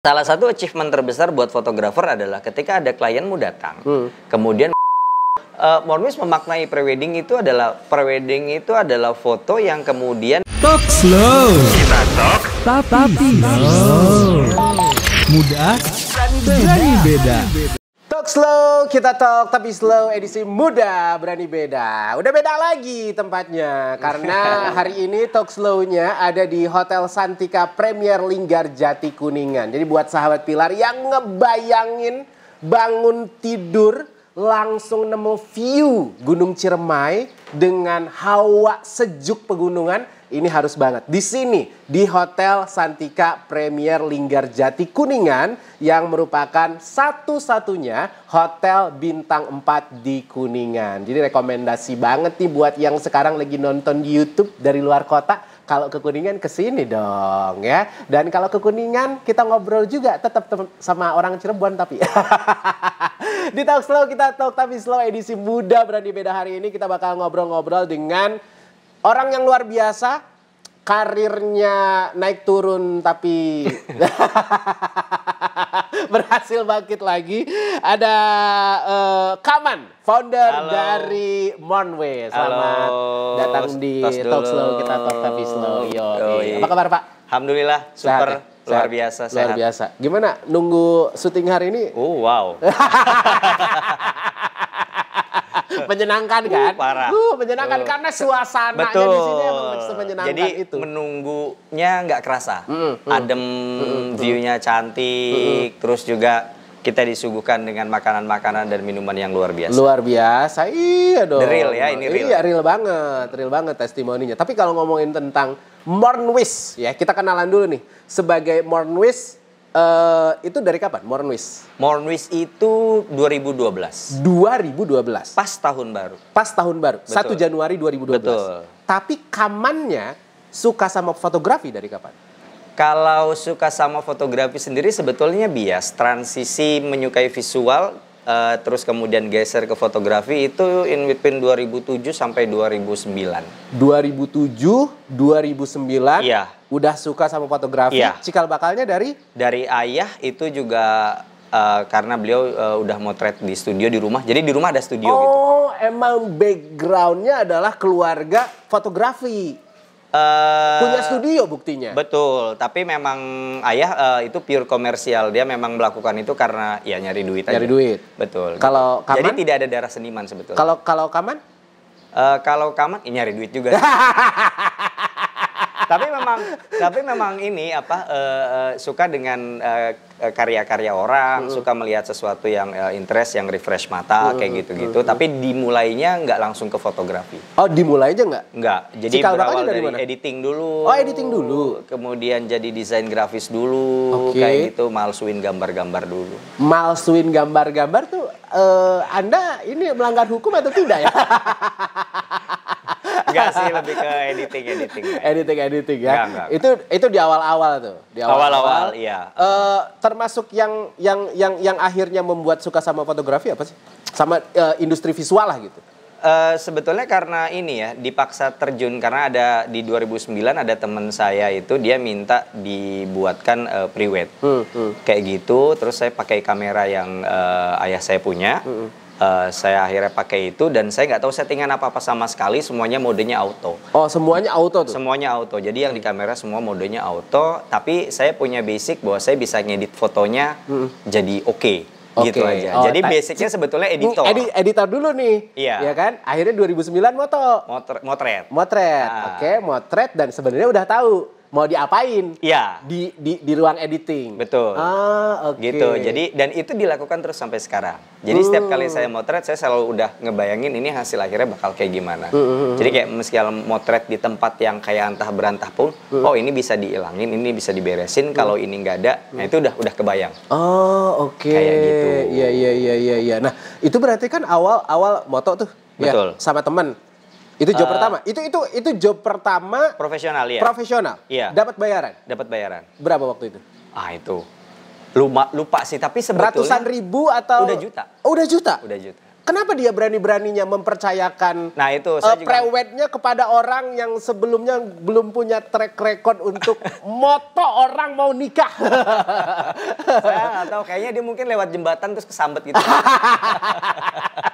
Salah satu achievement terbesar buat fotografer adalah ketika ada klienmu datang, hmm. kemudian uh, eh, Mormis memaknai prewedding itu adalah prewedding itu adalah foto yang kemudian talk slow, kita talk tapi, slow, mudah berani beda. Talk Slow, kita talk tapi slow edisi muda, berani beda. Udah beda lagi tempatnya, karena hari ini Talk Slow-nya ada di Hotel Santika Premier Linggar Jati Kuningan. Jadi buat sahabat Pilar yang ngebayangin bangun tidur langsung nemu view Gunung Ciremai dengan hawa sejuk pegunungan, ini harus banget. Di sini di Hotel Santika Premier Linggarjati Kuningan yang merupakan satu-satunya hotel bintang 4 di Kuningan. Jadi rekomendasi banget nih buat yang sekarang lagi nonton di YouTube dari luar kota kalau ke Kuningan ke sini dong ya. Dan kalau ke Kuningan kita ngobrol juga tetap sama orang Cirebon tapi. di Talk Slow kita Talk Tapi Slow edisi muda berani beda hari ini kita bakal ngobrol-ngobrol dengan orang yang luar biasa karirnya naik turun tapi berhasil bangkit lagi ada uh, Kaman founder Halo. dari Monway selamat Halo. datang di Talk Slow kita Talk Tapi Slow oh, yo oh, iya. Iya. apa kabar Pak Alhamdulillah super sehat, ya? luar biasa sehat. luar biasa gimana nunggu syuting hari ini oh wow menyenangkan uh, kan? Uh, parah. Uh, menyenangkan uh. karena suasana di sini emang menyenangkan Jadi, itu. menunggunya nggak kerasa. Mm, hmm Adem, mm, view-nya cantik, mm, terus juga kita disuguhkan dengan makanan-makanan dan minuman yang luar biasa. Luar biasa, iya dong. The real ya, ini real. Iya, real banget, real banget testimoninya. Tapi kalau ngomongin tentang Mornwis, ya kita kenalan dulu nih. Sebagai Mornwis, Eh, itu dari kapan Mornwis? Mornwis itu 2012. 2012. Pas tahun baru. Pas tahun baru. Betul. 1 Januari 2012. Betul. Tapi kamannya suka sama fotografi dari kapan? Kalau suka sama fotografi sendiri sebetulnya bias transisi menyukai visual uh, terus kemudian geser ke fotografi itu in between 2007 sampai 2009. 2007, 2009. Iya. Udah suka sama fotografi. Iya. Cikal bakalnya dari dari ayah itu juga uh, karena beliau uh, udah motret di studio di rumah. Jadi di rumah ada studio oh, gitu. Oh, emang backgroundnya adalah keluarga fotografi. Uh, punya studio buktinya. Betul, tapi memang ayah uh, itu pure komersial. Dia memang melakukan itu karena ya nyari duit nyari aja. duit. Betul. Kalau Kaman? Jadi tidak ada darah seniman sebetulnya. Kalau kalau Kaman? Uh, kalau Kaman ya nyari duit juga. tapi memang tapi memang ini apa uh, uh, suka dengan eh, karya-karya uh, orang, mm. suka melihat sesuatu yang uh, interest, yang refresh mata mm. kayak gitu-gitu. Mm. Tapi dimulainya nggak langsung ke fotografi. Oh, dimulainya nggak? Nggak. Jadi Cikal berawal dari, dari editing dulu. Oh, editing dulu. Kemudian jadi desain grafis dulu, okay. kayak gitu. Malsuin gambar-gambar dulu. Malsuin gambar-gambar tuh, uh, anda ini melanggar hukum atau tidak ya? Enggak sih lebih ke editing editing. Editing editing ya. Enggak, enggak, itu itu di awal-awal tuh. Di awal-awal. Iya. Uh, termasuk yang yang yang yang akhirnya membuat suka sama fotografi apa sih? Sama uh, industri visual lah gitu. Uh, sebetulnya karena ini ya dipaksa terjun karena ada di 2009 ada teman saya itu dia minta dibuatkan uh, prewed hmm, hmm. kayak gitu terus saya pakai kamera yang uh, ayah saya punya hmm, hmm Eh, saya akhirnya pakai itu dan saya nggak tahu settingan apa apa sama sekali semuanya modenya auto oh semuanya auto tuh semuanya auto jadi yang di kamera semua modenya auto tapi saya punya basic bahwa saya bisa ngedit fotonya hmm. jadi oke okay. Okay. gitu aja. Oh, Jadi basicnya sebetulnya editor. Edi editor dulu nih. Iya. Ya kan? Akhirnya 2009 moto. Motor motret. Motret. Ah. Oke, okay, motret dan sebenarnya udah tahu mau diapain? Iya. Di, di di ruang editing. Betul. Ah, oke. Okay. Gitu. Jadi dan itu dilakukan terus sampai sekarang. Jadi hmm. setiap kali hmm. saya motret saya selalu udah ngebayangin ini hasil akhirnya bakal kayak gimana. Hmm. hmm, hmm. Jadi kayak meski motret di tempat yang kayak antah berantah pun, hmm. oh ini bisa diilangin, ini bisa diberesin. Hmm. Kalau ini nggak ada, hmm. nah itu udah udah kebayang. Oh, oke. Okay. Kayak gitu. Iya, iya, iya, iya, iya. Nah, itu berarti kan awal awal moto tuh. Ya, Betul. Ya, sama temen itu job uh, pertama. Itu itu itu job pertama profesional ya. Profesional. Iya. Dapat bayaran. Dapat bayaran. Berapa waktu itu? Ah itu lupa lupa sih tapi sebetulnya ratusan ribu atau udah juta. Oh, udah juta. Udah juta. Kenapa dia berani-beraninya mempercayakan nah itu eh, saya uh, prewednya kepada orang yang sebelumnya belum punya track record untuk moto orang mau nikah? saya nggak tahu, kayaknya dia mungkin lewat jembatan terus kesambet gitu.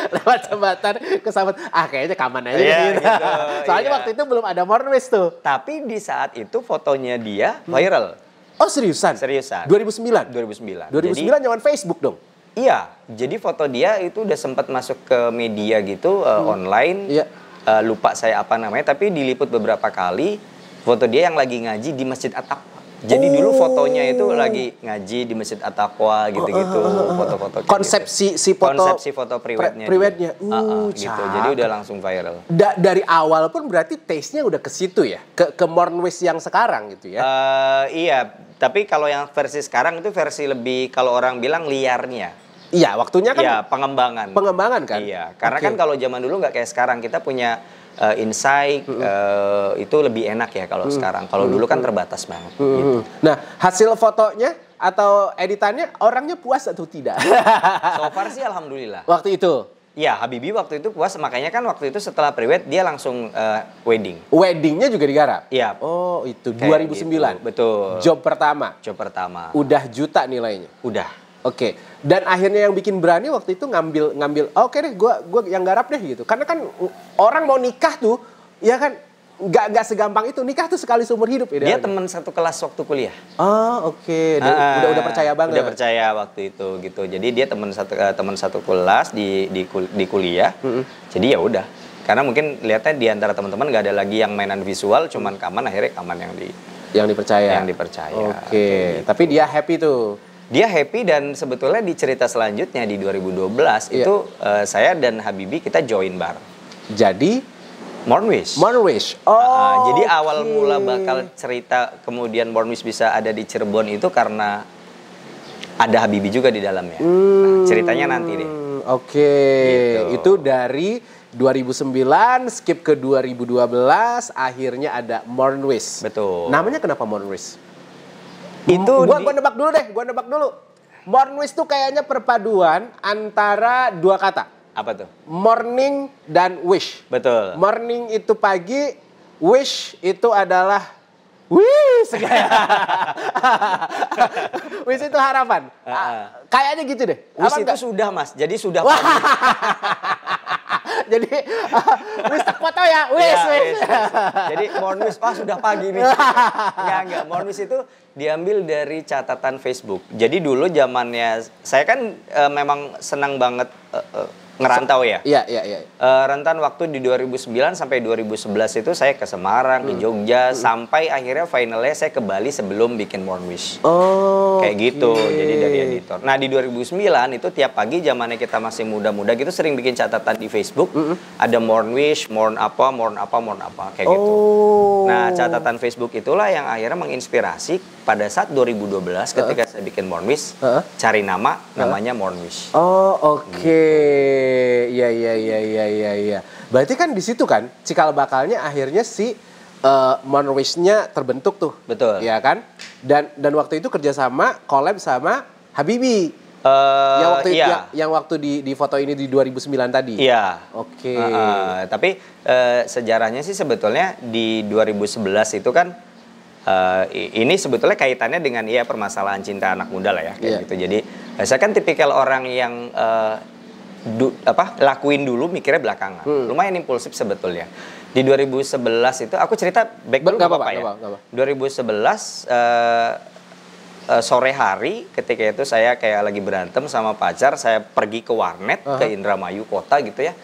lewat jembatan ke sahabat. Ah kayaknya kaman aja yeah, gitu. gitu. Soalnya yeah. waktu itu belum ada Mornwis tuh. Tapi di saat itu fotonya dia hmm. viral. Hmm. Oh seriusan? Seriusan. 2009? 2009. 2009 jaman zaman Facebook dong? Iya. Jadi foto dia itu udah sempat masuk ke media gitu uh, online. Iya. Yeah. Uh, lupa saya apa namanya tapi diliput beberapa kali foto dia yang lagi ngaji di Masjid Atap. Jadi oh. dulu fotonya itu lagi ngaji di Masjid Atakwa taqwa ah, ah, gitu-gitu, ah, foto-foto Konsep gitu. si si foto konsepsi foto priwetnya. Priwetnya. Uh, uh, gitu. Jadi udah langsung viral. Da dari awal pun berarti taste-nya udah ke situ ya, ke ke Mornwis yang sekarang gitu ya. Uh, iya, tapi kalau yang versi sekarang itu versi lebih kalau orang bilang liarnya. Iya, waktunya kan. Iya, pengembangan. Pengembangan kan. Iya, karena okay. kan kalau zaman dulu nggak kayak sekarang kita punya uh, insight mm -hmm. uh, itu lebih enak ya kalau mm -hmm. sekarang. Kalau mm -hmm. dulu kan terbatas banget. Mm -hmm. gitu. Nah hasil fotonya atau editannya orangnya puas atau tidak? so far sih alhamdulillah. Waktu itu. Ya, Habibi waktu itu puas, makanya kan waktu itu setelah prewed dia langsung uh, wedding. Weddingnya juga digarap? Iya. Oh, itu Kayak 2009. Gitu. Betul. Job pertama. Job pertama. Udah juta nilainya. Udah. Oke. Okay. Dan akhirnya yang bikin berani waktu itu ngambil ngambil oh, oke okay deh gue gua yang garap deh gitu. Karena kan orang mau nikah tuh ya kan nggak nggak segampang itu nikah tuh sekali seumur hidup idealnya. Dia teman satu kelas waktu kuliah. Oh, oke. Okay. uh, ah, udah udah percaya banget. Udah percaya waktu itu gitu. Jadi dia teman satu eh, teman satu kelas di di kul, di kuliah. Mm -hmm. Jadi ya udah. Karena mungkin lihatnya di antara teman-teman nggak ada lagi yang mainan visual, cuman kaman akhirnya kaman yang di yang dipercaya. Yang dipercaya. Oke. Okay. Gitu. Tapi dia happy tuh dia happy dan sebetulnya di cerita selanjutnya di 2012 yeah. itu uh, saya dan Habibi kita join bar. Jadi Mornwish. Mornwish. Ah, ah, oh. Uh, uh, jadi awal mula bakal cerita kemudian Mornwish bisa ada di Cirebon itu karena ada Habibi juga di dalamnya. Nah, hmm. Nah, ceritanya nanti deh. Oke. Okay. Gitu. Itu dari 2009 skip ke 2012 akhirnya ada Mornwish. Betul. Namanya kenapa Mornwish? Itu gua gua nebak dulu deh, gua nebak dulu. Mornwis tuh kayaknya perpaduan antara dua kata. Apa tuh? Morning dan wish. Betul. Morning itu pagi, wish itu adalah wish segala. Wish itu harapan. Uh, uh. Kayaknya gitu deh. Wish itu, itu sudah, Mas. Jadi sudah. Jadi uh, wis foto ya, wis ya, wis. Jadi mornwis wah sudah pagi nih. Enggak enggak, wis itu diambil dari catatan Facebook. Jadi dulu zamannya saya kan uh, memang senang banget uh, uh, Ngerantau ya? Iya, iya, iya. E, rentan waktu di 2009 sampai 2011 itu saya ke Semarang, hmm. ke Jogja, hmm. sampai akhirnya finalnya saya ke Bali sebelum bikin Born Wish. Oh. Kayak okay. gitu. Jadi dari editor. Nah, di 2009 itu tiap pagi zamannya kita masih muda-muda gitu sering bikin catatan di Facebook. Hmm. Ada Born Wish, Born apa, Born apa, Born apa kayak gitu. oh. gitu. Nah, catatan Facebook itulah yang akhirnya menginspirasi pada saat 2012 ketika uh -huh. saya bikin Mornwish, uh -huh. cari nama namanya uh -huh. Mornwish. Oh, oke. Okay. Gitu. Iya ya, ya, ya, ya. iya iya. Berarti kan di situ kan cikal bakalnya akhirnya si uh, eh, Mornwish-nya terbentuk tuh. Betul. Iya kan? Dan dan waktu itu kerjasama collab sama Habibi. Uh, yang waktu iya. yang, yang waktu di di foto ini di 2009 tadi. Iya. Oke. Okay. Uh, uh, tapi uh, sejarahnya sih sebetulnya di 2011 itu kan uh, ini sebetulnya kaitannya dengan ya permasalahan cinta anak muda lah ya kayak yeah. gitu. Jadi eh, saya kan tipikal orang yang uh, du, apa lakuin dulu mikirnya belakangan. Hmm. Lumayan impulsif sebetulnya. Di 2011 itu aku cerita back dulu apa-apa ya. Gak apa, gak apa. 2011 uh, sore hari ketika itu saya kayak lagi berantem sama pacar, saya pergi ke warnet uh -huh. ke Indramayu kota gitu ya.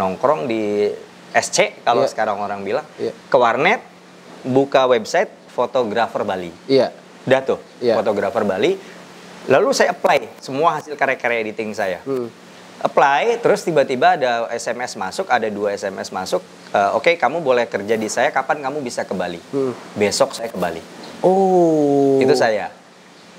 Nongkrong di SC kalau yeah. sekarang orang bilang. Yeah. Ke warnet buka website fotografer Bali. Iya. Udah tuh, iya. fotografer Bali. Lalu saya apply semua hasil karya-karya editing saya. Hmm. Apply, terus tiba-tiba ada SMS masuk, ada dua SMS masuk. Uh, Oke, okay, kamu boleh kerja di saya. Kapan kamu bisa ke Bali? Hmm. Besok saya ke Bali. Oh. Itu saya.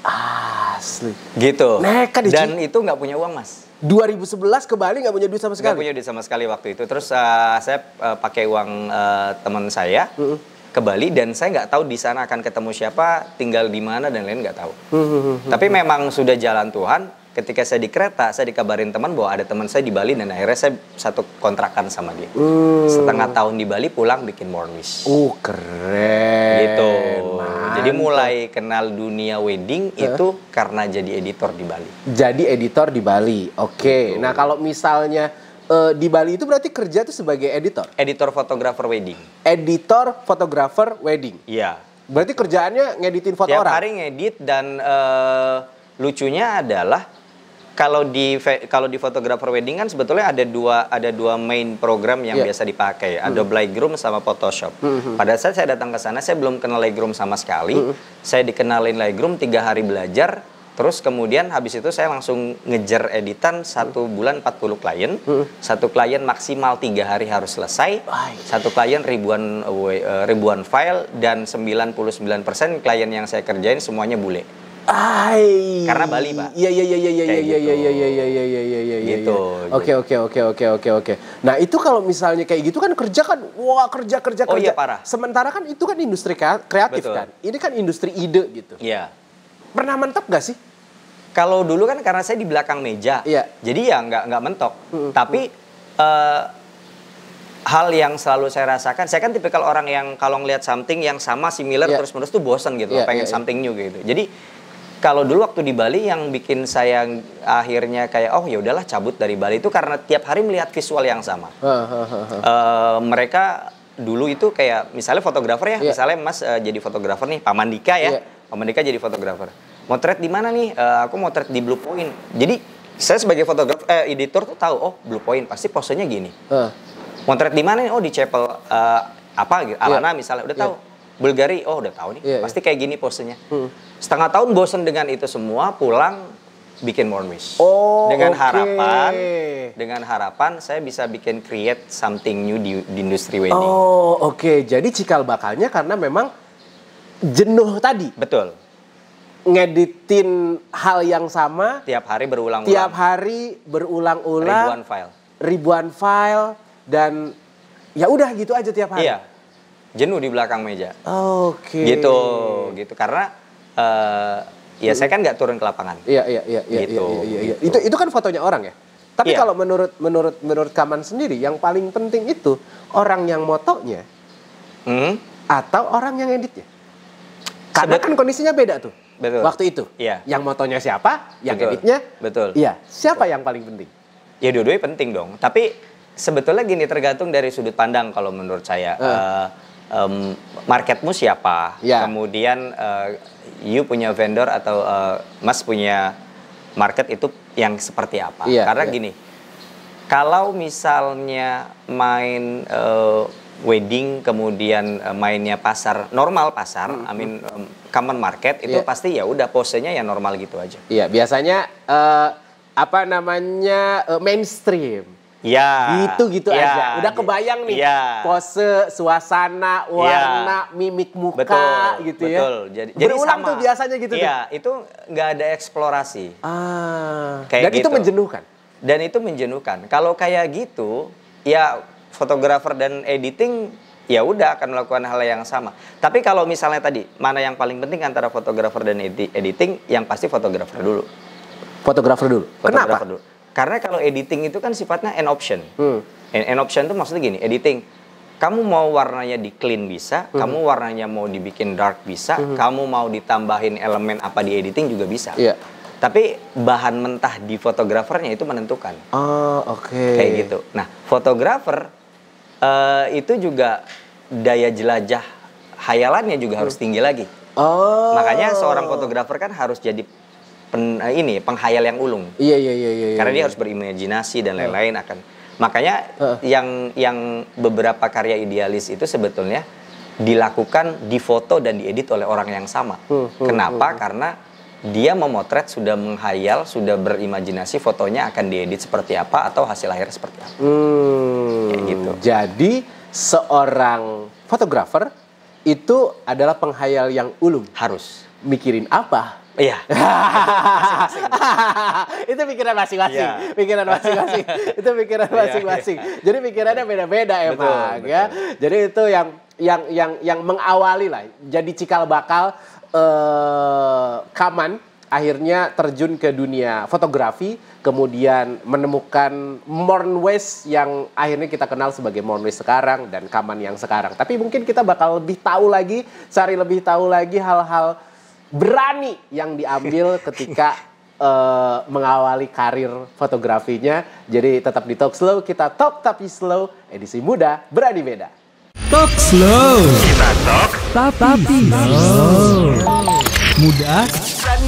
Asli. Gitu. Nekat Dan itu nggak punya uang, Mas. 2011 ke Bali nggak punya duit sama sekali. Nggak punya duit sama sekali waktu itu. Terus uh, saya uh, pakai uang uh, teman saya. -hmm ke Bali dan saya nggak tahu di sana akan ketemu siapa, tinggal di mana dan lain nggak tahu. Hmm, hmm, hmm, Tapi memang sudah jalan Tuhan. Ketika saya di kereta, saya dikabarin teman bahwa ada teman saya di Bali dan akhirnya saya satu kontrakan sama dia. Hmm. Setengah tahun di Bali pulang bikin Mornis. Uh oh, keren. Gitu. Mantap. Jadi mulai kenal dunia wedding huh? itu karena jadi editor di Bali. Jadi editor di Bali. Oke. Okay. Nah, kalau misalnya uh, di Bali itu berarti kerja tuh sebagai editor. Editor fotografer wedding. Editor fotografer wedding. Iya. Berarti kerjaannya ngeditin foto Tiap orang. hari ngedit dan uh, lucunya adalah kalau di kalau di fotografer wedding kan sebetulnya ada dua ada dua main program yang yeah. biasa dipakai, ada mm Lightroom sama Photoshop. Mm -hmm. Pada saat saya datang ke sana saya belum kenal Lightroom sama sekali. Mm -hmm. Saya dikenalin Lightroom tiga hari belajar Terus kemudian habis itu saya langsung ngejar editan satu bulan 40 klien, hmm. satu klien maksimal tiga hari harus selesai, satu klien ribuan ribuan file dan 99% klien yang saya kerjain semuanya bule. Ay. Karena Bali, Pak. Iya iya iya iya iya iya iya iya iya iya iya iya iya iya. Gitu. Oke oke oke oke oke oke. Nah, itu kalau misalnya kayak gitu kan kerja kan wah kerja kerja kerja. Oh iya parah. Sementara kan itu kan industri kreatif Betul. kan. Ini kan industri ide gitu. Iya pernah mentok gak sih? Kalau dulu kan karena saya di belakang meja, iya. jadi ya nggak nggak mentok. Hmm. Tapi Uh, hal yang selalu saya rasakan, saya kan tipikal orang yang kalau ngelihat something yang sama similar yeah. terus menerus tuh bosen gitu, yeah, pengen yeah, iya. something yeah. new gitu. Jadi kalau dulu waktu di Bali yang bikin saya akhirnya kayak oh ya udahlah cabut dari Bali itu karena tiap hari melihat visual yang sama. Uh, mereka dulu itu kayak misalnya fotografer ya, yeah. misalnya Mas uh, jadi fotografer nih Pak Mandika ya. Yeah Om mereka jadi fotografer. Motret di mana nih? Uh, aku motret di Blue Point. Jadi saya sebagai fotografer eh, editor tuh tahu oh Blue Point pasti posenya gini. Uh. Motret di mana nih? Oh di chapel uh, apa gitu. Alana iya. misalnya udah iya. tahu. Yeah. Bulgari, oh udah tahu nih, yeah, iya. pasti yeah. kayak gini posenya. Hmm. Setengah tahun bosen dengan itu semua, pulang bikin More Wish. Oh, dengan okay. harapan, dengan harapan saya bisa bikin create something new di, di industri wedding. Oh, oke. Okay. Jadi cikal bakalnya karena memang jenuh tadi. Betul. Ngeditin hal yang sama tiap hari berulang-ulang. Tiap hari berulang-ulang. Ribuan file. Ribuan file dan ya udah gitu aja tiap hari. Iya. Jenuh di belakang meja. Oke. Okay. Gitu, gitu karena uh, ya saya kan nggak turun ke lapangan. Iya, iya, iya, iya, gitu, iya, iya, iya. Gitu. Itu itu kan fotonya orang ya. Tapi iya. kalau menurut menurut menurut Kaman sendiri yang paling penting itu orang yang motonya. Hmm? Atau orang yang editnya? Karena Sebet kan kondisinya beda tuh. Betul. Waktu itu. Iya. Yang motonya siapa, yang Betul. editnya. Betul. Iya. Siapa Betul. yang paling penting? Ya dua-duanya penting dong. Tapi sebetulnya gini tergantung dari sudut pandang kalau menurut saya. Uh. Uh, um, marketmu siapa, yeah. kemudian uh, you punya vendor atau uh, mas punya market itu yang seperti apa. Yeah, Karena yeah. gini, kalau misalnya main uh, wedding kemudian eh, mainnya pasar normal pasar mm -hmm. I mean um, common market itu yeah. pasti ya udah posenya ya normal gitu aja. Iya, yeah, biasanya uh, apa namanya uh, mainstream. Ya. Gitu gitu ya, aja. Udah kebayang nih ya. pose, suasana, warna, ya. mimik muka betul, gitu ya. Betul. Jadi berulang jadi sama. tuh biasanya gitu Iya, itu nggak ada eksplorasi. Ah. Kayak Dan gitu. itu menjenuhkan. Dan itu menjenuhkan. Kalau kayak gitu, ya fotografer dan editing ya udah akan melakukan hal yang sama. Tapi kalau misalnya tadi mana yang paling penting antara fotografer dan edi editing, yang pasti fotografer dulu. Fotografer dulu. Kenapa? Dulu. Karena kalau editing itu kan sifatnya an option. Hmm. An, an option itu maksudnya gini, editing. Kamu mau warnanya di clean bisa, hmm. kamu warnanya mau dibikin dark bisa, hmm. kamu mau ditambahin elemen apa di editing juga bisa. Yeah. Tapi bahan mentah di fotografernya itu menentukan. Oh, oke. Okay. Kayak gitu. Nah, fotografer Eh, itu juga daya jelajah hayalannya juga harus tinggi lagi. Oh. Makanya seorang fotografer kan harus jadi pen, eh, ini penghayal yang ulung. Iya iya iya iya. Karena iya. dia harus berimajinasi dan lain-lain akan. Makanya uh. yang yang beberapa karya idealis itu sebetulnya dilakukan difoto dan diedit oleh orang yang sama. Hmm, hmm Kenapa? Hmm, Karena dia memotret sudah menghayal sudah berimajinasi fotonya akan diedit seperti apa atau hasil akhir seperti apa hmm, kayak gitu jadi seorang fotografer itu adalah penghayal yang ulung harus mikirin apa Iya. itu pikiran masing-masing. Iya. Pikiran masing-masing. itu pikiran iya, iya. masing-masing. Jadi pikirannya beda-beda emang ya. betul, ya. Jadi itu yang yang yang yang mengawali lah jadi cikal bakal uh, Kaman akhirnya terjun ke dunia fotografi, kemudian menemukan Morn West yang akhirnya kita kenal sebagai Morn West sekarang dan Kaman yang sekarang. Tapi mungkin kita bakal lebih tahu lagi, cari lebih tahu lagi hal-hal berani yang diambil ketika uh, mengawali karir fotografinya. Jadi tetap di Talk Slow, kita talk tapi slow, edisi muda, berani beda. Talk slow. Kita talk tapi slow. Mudah,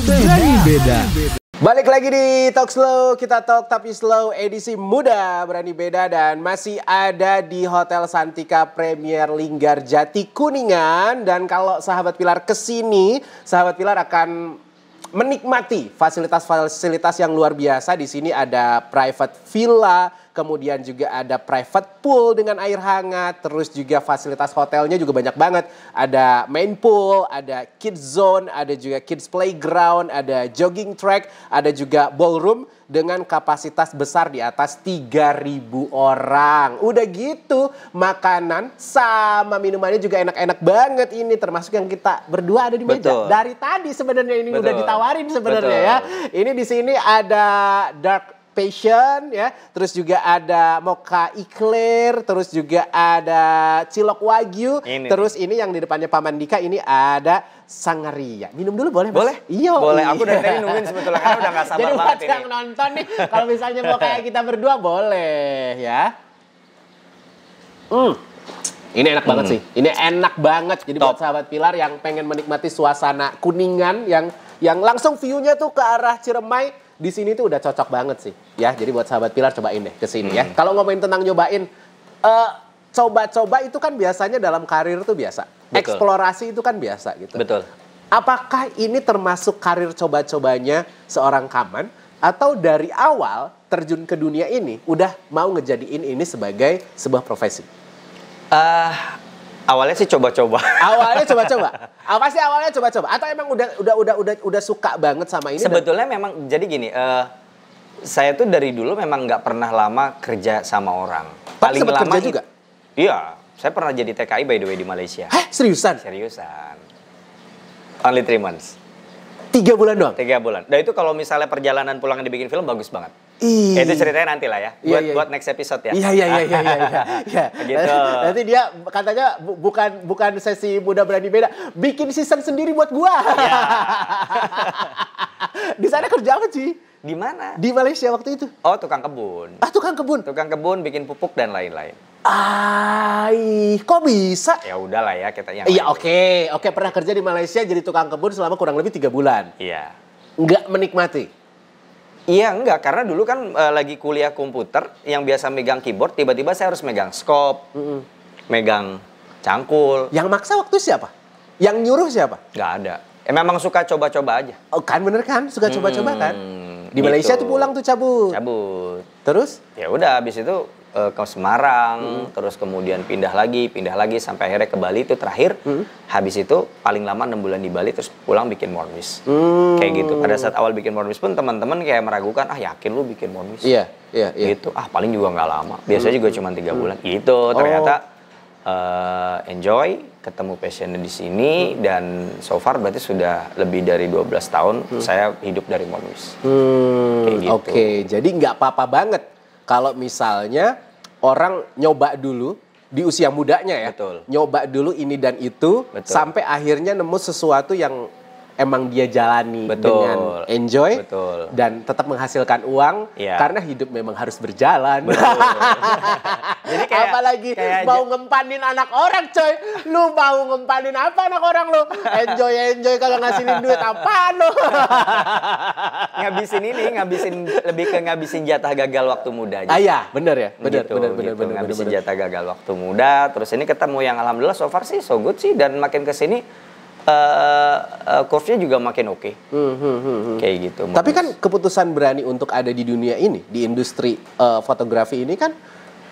berani beda. beda. Balik lagi di Talk Slow, kita talk tapi slow edisi muda berani beda dan masih ada di Hotel Santika Premier Linggar Jati Kuningan dan kalau sahabat Pilar kesini, sahabat Pilar akan menikmati fasilitas-fasilitas yang luar biasa. Di sini ada private villa, kemudian juga ada private pool dengan air hangat, terus juga fasilitas hotelnya juga banyak banget. Ada main pool, ada kids zone, ada juga kids playground, ada jogging track, ada juga ballroom dengan kapasitas besar di atas 3000 orang. Udah gitu, makanan sama minumannya juga enak-enak banget ini termasuk yang kita berdua ada di meja. Dari tadi sebenarnya ini Betul. udah ditawarin sebenarnya ya. Ini di sini ada dark passion ya, terus juga ada moka eclair, terus juga ada cilok wagyu, ini terus nih. ini yang di depannya Paman Dika ini ada sangaria. Minum dulu boleh? Mas? Boleh. Iya. Boleh. Aku udah tadi nungguin sebetulnya karena udah gak sabar Jadi banget ini. Jadi buat yang nonton nih, kalau misalnya mau kayak kita berdua boleh ya. Hmm. Ini enak banget hmm. sih. Ini enak banget. Jadi Top. buat sahabat Pilar yang pengen menikmati suasana Kuningan yang yang langsung view-nya tuh ke arah Ciremai di sini tuh udah cocok banget sih. Ya, jadi buat sahabat pilar cobain deh ke sini hmm. ya. Kalau ngomongin tentang nyobain eh, coba-coba uh, itu kan biasanya dalam karir tuh biasa. Betul. Eksplorasi itu kan biasa gitu. Betul. Apakah ini termasuk karir coba-cobanya seorang Kaman atau dari awal terjun ke dunia ini udah mau ngejadiin ini sebagai sebuah profesi? Uh, Awalnya sih coba-coba. Awalnya coba-coba. Apa ah, sih awalnya coba-coba? Atau emang udah udah udah udah udah suka banget sama ini? Sebetulnya dan... memang jadi gini, uh, saya tuh dari dulu memang nggak pernah lama kerja sama orang. Paling lama juga. Iya, saya pernah jadi TKI by the way di Malaysia. Hah, seriusan? Seriusan. Only three months. Tiga bulan doang? Tiga bulan. Nah itu kalau misalnya perjalanan pulang dibikin film bagus banget. Ih. Iya. Eh, itu ceritanya nanti lah ya. Iya, buat, iya, iya. buat next episode ya. Iya iya iya iya iya. iya. gitu. Nanti dia katanya bu bukan bukan sesi muda berani beda, bikin season sendiri buat gua. di sana kerja apa sih? Di mana? Di Malaysia waktu itu. Oh, tukang kebun. Ah, tukang kebun. Tukang kebun bikin pupuk dan lain-lain. Ai, kok bisa? Ya udahlah ya kita yang. Iya, oke. Oke, okay, pernah kerja di Malaysia jadi tukang kebun selama kurang lebih tiga bulan. Iya. Enggak menikmati. Iya enggak karena dulu kan uh, lagi kuliah komputer yang biasa megang keyboard tiba-tiba saya harus megang scope, mm -mm. megang cangkul. Yang maksa waktu siapa? Yang nyuruh siapa? Enggak ada. Eh, memang suka coba-coba aja. Oh kan bener kan suka coba-coba hmm, kan? Di Malaysia tuh gitu. pulang tuh cabut. Cabut. Terus? Ya udah habis itu uh, ke Semarang, hmm. terus kemudian pindah lagi, pindah lagi sampai akhirnya ke Bali itu terakhir. Hmm. Habis itu paling lama enam bulan di Bali terus pulang bikin Mormis. Hmm. Kayak gitu. Pada saat awal bikin Mormis pun teman-teman kayak meragukan, "Ah, yakin lu bikin Mormis?" Iya, yeah, iya, yeah, yeah. Gitu. Ah, paling juga nggak lama. Biasanya hmm. juga cuma tiga hmm. bulan. Gitu. Oh. Ternyata oh. Uh, enjoy ketemu passionnya di sini hmm. dan so far berarti sudah lebih dari 12 tahun hmm. saya hidup dari Mormis. Hmm, gitu. Oke, okay. jadi nggak apa-apa banget kalau misalnya orang nyoba dulu di usia mudanya ya. Betul. Nyoba dulu ini dan itu Betul. sampai akhirnya nemu sesuatu yang emang dia jalani betul. dengan enjoy betul. dan tetap menghasilkan uang ya. karena hidup memang harus berjalan. Jadi kayak, apalagi kayak mau ngempanin anak orang coy. Lu mau ngempanin apa anak orang lu? Enjoy enjoy kalau ngasilin duit apa lu? ngabisin ini ngabisin lebih ke ngabisin jatah gagal waktu muda aja. Ah iya, bener ya. Benar, gitu, benar, benar, gitu. benar. ngabisin jatah gagal waktu muda. Terus ini ketemu yang alhamdulillah so far sih so good sih dan makin kesini sini uh, uh, juga makin oke. Okay. Hmm, hmm, hmm, hmm. Kayak gitu. Tapi kan keputusan berani untuk ada di dunia ini, di industri uh, fotografi ini kan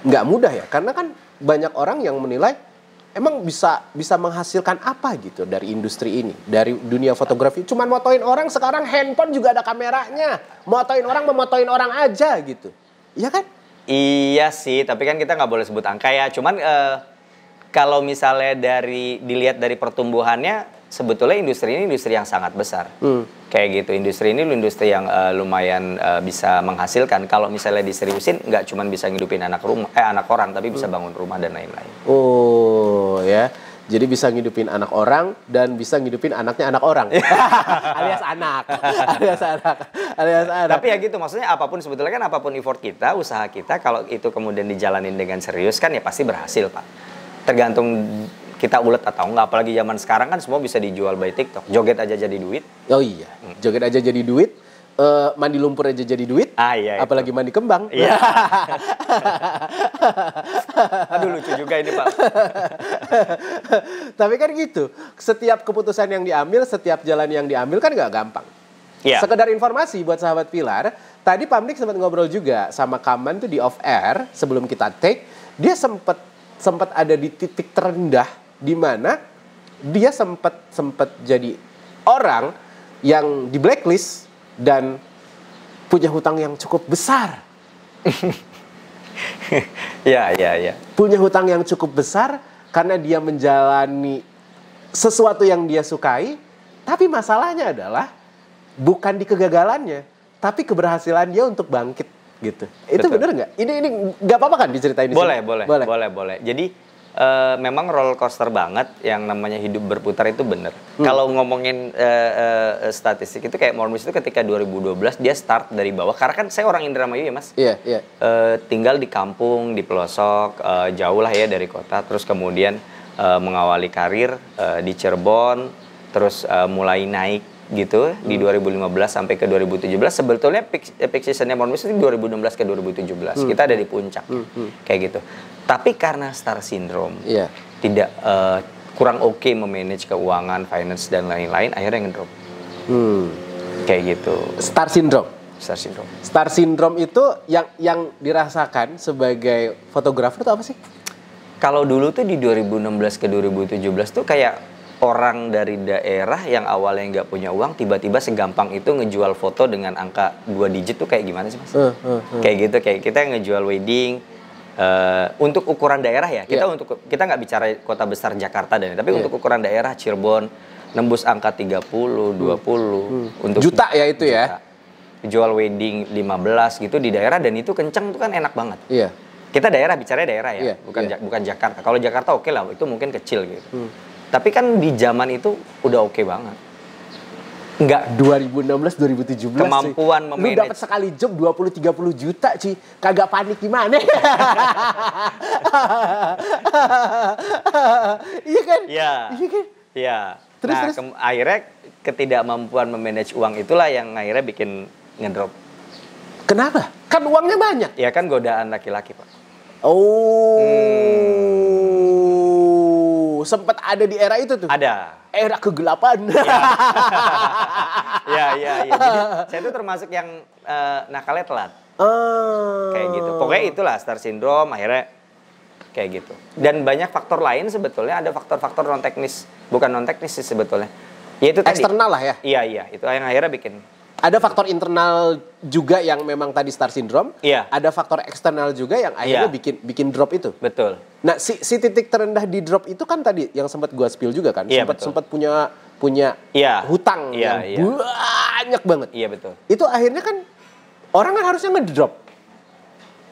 nggak mudah ya, karena kan banyak orang yang menilai emang bisa bisa menghasilkan apa gitu dari industri ini, dari dunia fotografi. Cuman motoin orang sekarang handphone juga ada kameranya, motoin orang memotoin orang aja gitu, iya kan? Iya sih, tapi kan kita nggak boleh sebut angka ya. Cuman uh, kalau misalnya dari dilihat dari pertumbuhannya sebetulnya industri ini industri yang sangat besar. Hmm. Kayak gitu, industri ini industri yang uh, lumayan uh, bisa menghasilkan. Kalau misalnya diseriusin, nggak cuma bisa ngidupin anak rumah, eh anak orang, tapi bisa hmm. bangun rumah dan lain-lain. Oh ya, jadi bisa ngidupin anak orang dan bisa ngidupin anaknya anak orang, alias anak, alias anak, alias anak. Tapi ya gitu, maksudnya apapun sebetulnya kan apapun effort kita, usaha kita, kalau itu kemudian dijalanin dengan serius kan ya pasti berhasil pak. Tergantung kita ulet atau enggak apalagi zaman sekarang kan semua bisa dijual by TikTok joget aja jadi duit oh iya hmm. joget aja jadi duit uh, mandi lumpur aja jadi duit ah, iya, apalagi itu. mandi kembang iya. aduh lucu juga ini pak tapi kan gitu setiap keputusan yang diambil setiap jalan yang diambil kan enggak gampang Yeah. Sekedar informasi buat sahabat Pilar, tadi Pamdik sempat ngobrol juga sama Kaman tuh di off air sebelum kita take, dia sempat sempat ada di titik terendah di mana dia sempat sempat jadi orang yang di blacklist dan punya hutang yang cukup besar. ya, ya, ya. Punya hutang yang cukup besar karena dia menjalani sesuatu yang dia sukai, tapi masalahnya adalah bukan di kegagalannya, tapi keberhasilan dia untuk bangkit gitu. Itu benar nggak? Ini ini nggak apa-apa kan diceritain? Di sini? boleh, boleh, boleh, boleh. Jadi e, memang roller coaster banget yang namanya hidup berputar itu bener. Hmm. Kalau ngomongin e, e, statistik itu kayak Mormis itu ketika 2012 dia start dari bawah karena kan saya orang Indramayu ya Mas. Iya, yeah, iya. Yeah. e, tinggal di kampung, di pelosok, e, jauh lah ya dari kota terus kemudian e, mengawali karir e, di Cirebon terus e, mulai naik gitu hmm. di 2015 sampai ke 2017 sebetulnya peak, eh, peak seasonnya Mount Whistler itu 2016 ke 2017 hmm. kita ada di puncak hmm. Hmm. kayak gitu tapi karena star syndrome yeah. tidak uh, kurang oke okay memanage keuangan finance dan lain-lain akhirnya ngedrop hmm. kayak gitu star syndrome star syndrome star syndrome itu yang yang dirasakan sebagai fotografer itu apa sih kalau dulu tuh di 2016 ke 2017 tuh kayak orang dari daerah yang awalnya nggak punya uang tiba-tiba segampang itu ngejual foto dengan angka dua digit tuh kayak gimana sih mas? Uh, uh, uh. Kayak gitu kayak kita yang ngejual wedding uh, untuk ukuran daerah ya kita yeah. untuk kita nggak bicara kota besar Jakarta dan tapi yeah. untuk ukuran daerah Cirebon nembus angka 30, 20 hmm. hmm. untuk juta ya itu ya? juta. ya. Jual wedding 15 gitu di daerah dan itu kenceng tuh kan enak banget. Iya. Yeah. Kita daerah bicara daerah ya, yeah. bukan yeah. Ja bukan Jakarta. Kalau Jakarta oke okay lah, itu mungkin kecil gitu. Hmm tapi kan di zaman itu udah oke okay banget. Enggak 2016 2017 kemampuan memanage. Lu dapat sekali job 20 30 juta, Ci. Kagak panik gimana? iya kan? Iya. Iya kan? Iya. Terus, nah, terus. Ke akhirnya ketidakmampuan memanage uang itulah yang akhirnya bikin ngedrop. Kenapa? Kan uangnya banyak. Ya kan godaan laki-laki, Pak. Oh. Hmm sempat ada di era itu tuh. Ada. Era kegelapan. ya iya, iya. Ya. Jadi saya tuh termasuk yang uh, nakalnya telat. Oh. Kayak gitu. Pokoknya itulah star syndrome akhirnya kayak gitu. Dan banyak faktor lain sebetulnya ada faktor-faktor non teknis, bukan non teknis sih sebetulnya. Ya itu tadi. Eksternal lah ya. Iya, iya, itu yang akhirnya bikin ada faktor internal juga yang memang tadi star syndrome. Iya. Ada faktor eksternal juga yang akhirnya iya. bikin bikin drop itu. Betul. Nah, si, si titik terendah di drop itu kan tadi yang sempat gua spill juga kan. Iya, sempat sempat punya punya iya. hutang iya, yang iya. banyak banget. Iya, betul. Itu akhirnya kan orang kan harusnya ngedrop.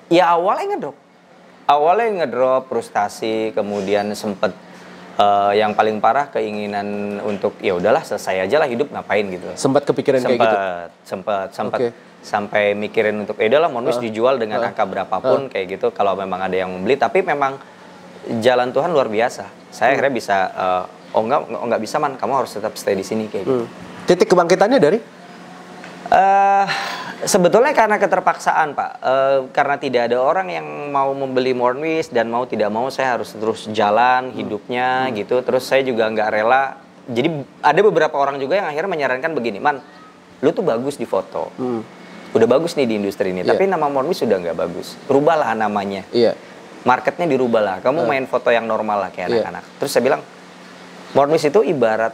Ya awalnya ngedrop. Awalnya ngedrop frustasi, kemudian sempat uh, yang paling parah keinginan untuk ya udahlah selesai aja lah hidup ngapain gitu. Sempat kepikiran sempet, kayak gitu. Sempat sempat okay. sampai mikirin untuk ya udahlah Monwis uh, ah. dijual dengan uh, angka berapapun uh. kayak gitu kalau memang ada yang membeli tapi memang jalan Tuhan luar biasa. Saya hmm. akhirnya bisa uh, oh enggak nggak bisa man kamu harus tetap stay di sini kayak gitu. hmm. gitu. Titik kebangkitannya dari Uh, sebetulnya karena keterpaksaan pak, uh, karena tidak ada orang yang mau membeli Mornwis dan mau tidak mau saya harus terus jalan hmm. hidupnya hmm. gitu. Terus saya juga nggak rela. Jadi ada beberapa orang juga yang akhirnya menyarankan begini, man, lu tuh bagus di foto, hmm. udah bagus nih di industri ini, yeah. tapi nama Mornwis sudah nggak bagus, rubahlah namanya. Yeah. Marketnya dirubahlah. kamu uh. main foto yang normal lah kayak iya. anak-anak. Yeah. Terus saya bilang, Mornwis itu ibarat